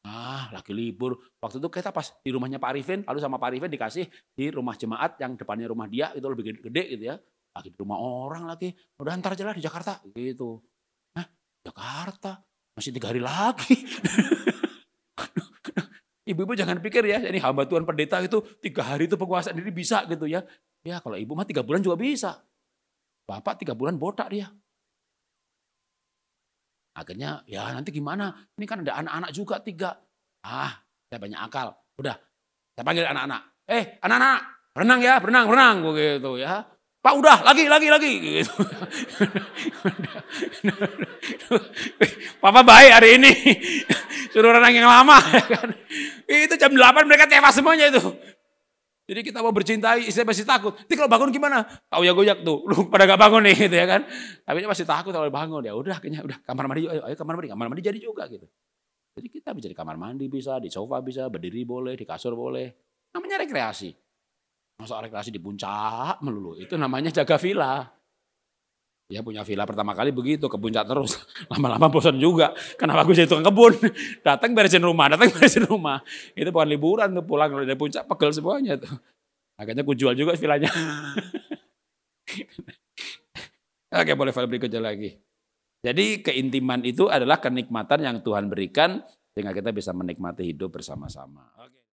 Ah, lagi libur. Waktu itu kita pas di rumahnya Pak Arifin, lalu sama Pak Arifin dikasih di rumah jemaat yang depannya rumah dia itu lebih gede, gitu ya. Lagi di rumah orang lagi. Udah antar aja lah di Jakarta gitu. Nah, Jakarta masih tiga hari lagi. Ibu-ibu jangan pikir ya, ini hamba Tuhan pendeta itu tiga hari itu penguasaan diri bisa gitu ya. Ya kalau ibu mah tiga bulan juga bisa. Bapak tiga bulan botak dia. Akhirnya ya nanti gimana? Ini kan ada anak-anak juga tiga. Ah, saya banyak akal. Udah, saya panggil anak-anak. Eh, anak-anak, berenang ya, berenang, berenang. Gue gitu ya. Pak udah, lagi, lagi, lagi. Gitu. Papa baik hari ini. Suruh renang yang lama. Itu jam 8 mereka tewas semuanya itu. Jadi kita mau bercintai, istri pasti takut. Tapi kalau bangun gimana? Kau ya goyak tuh, lu pada gak bangun nih gitu ya kan. Tapi dia masih takut kalau bangun. Ya udah akhirnya udah kamar mandi ayo, ayo kamar mandi, kamar mandi jadi juga gitu. Jadi kita bisa di kamar mandi bisa, di sofa bisa, berdiri boleh, di kasur boleh. Namanya rekreasi. Masa rekreasi di puncak melulu, itu namanya jaga villa. Ya punya villa pertama kali begitu, ke puncak terus. Lama-lama bosan juga. Kenapa aku jadi tukang kebun? Datang beresin rumah, datang beresin rumah. Itu bukan liburan tuh, pulang dari puncak pegel semuanya tuh. Akhirnya gue jual juga villanya. Oke boleh file berikutnya lagi. Jadi keintiman itu adalah kenikmatan yang Tuhan berikan sehingga kita bisa menikmati hidup bersama-sama. Oke.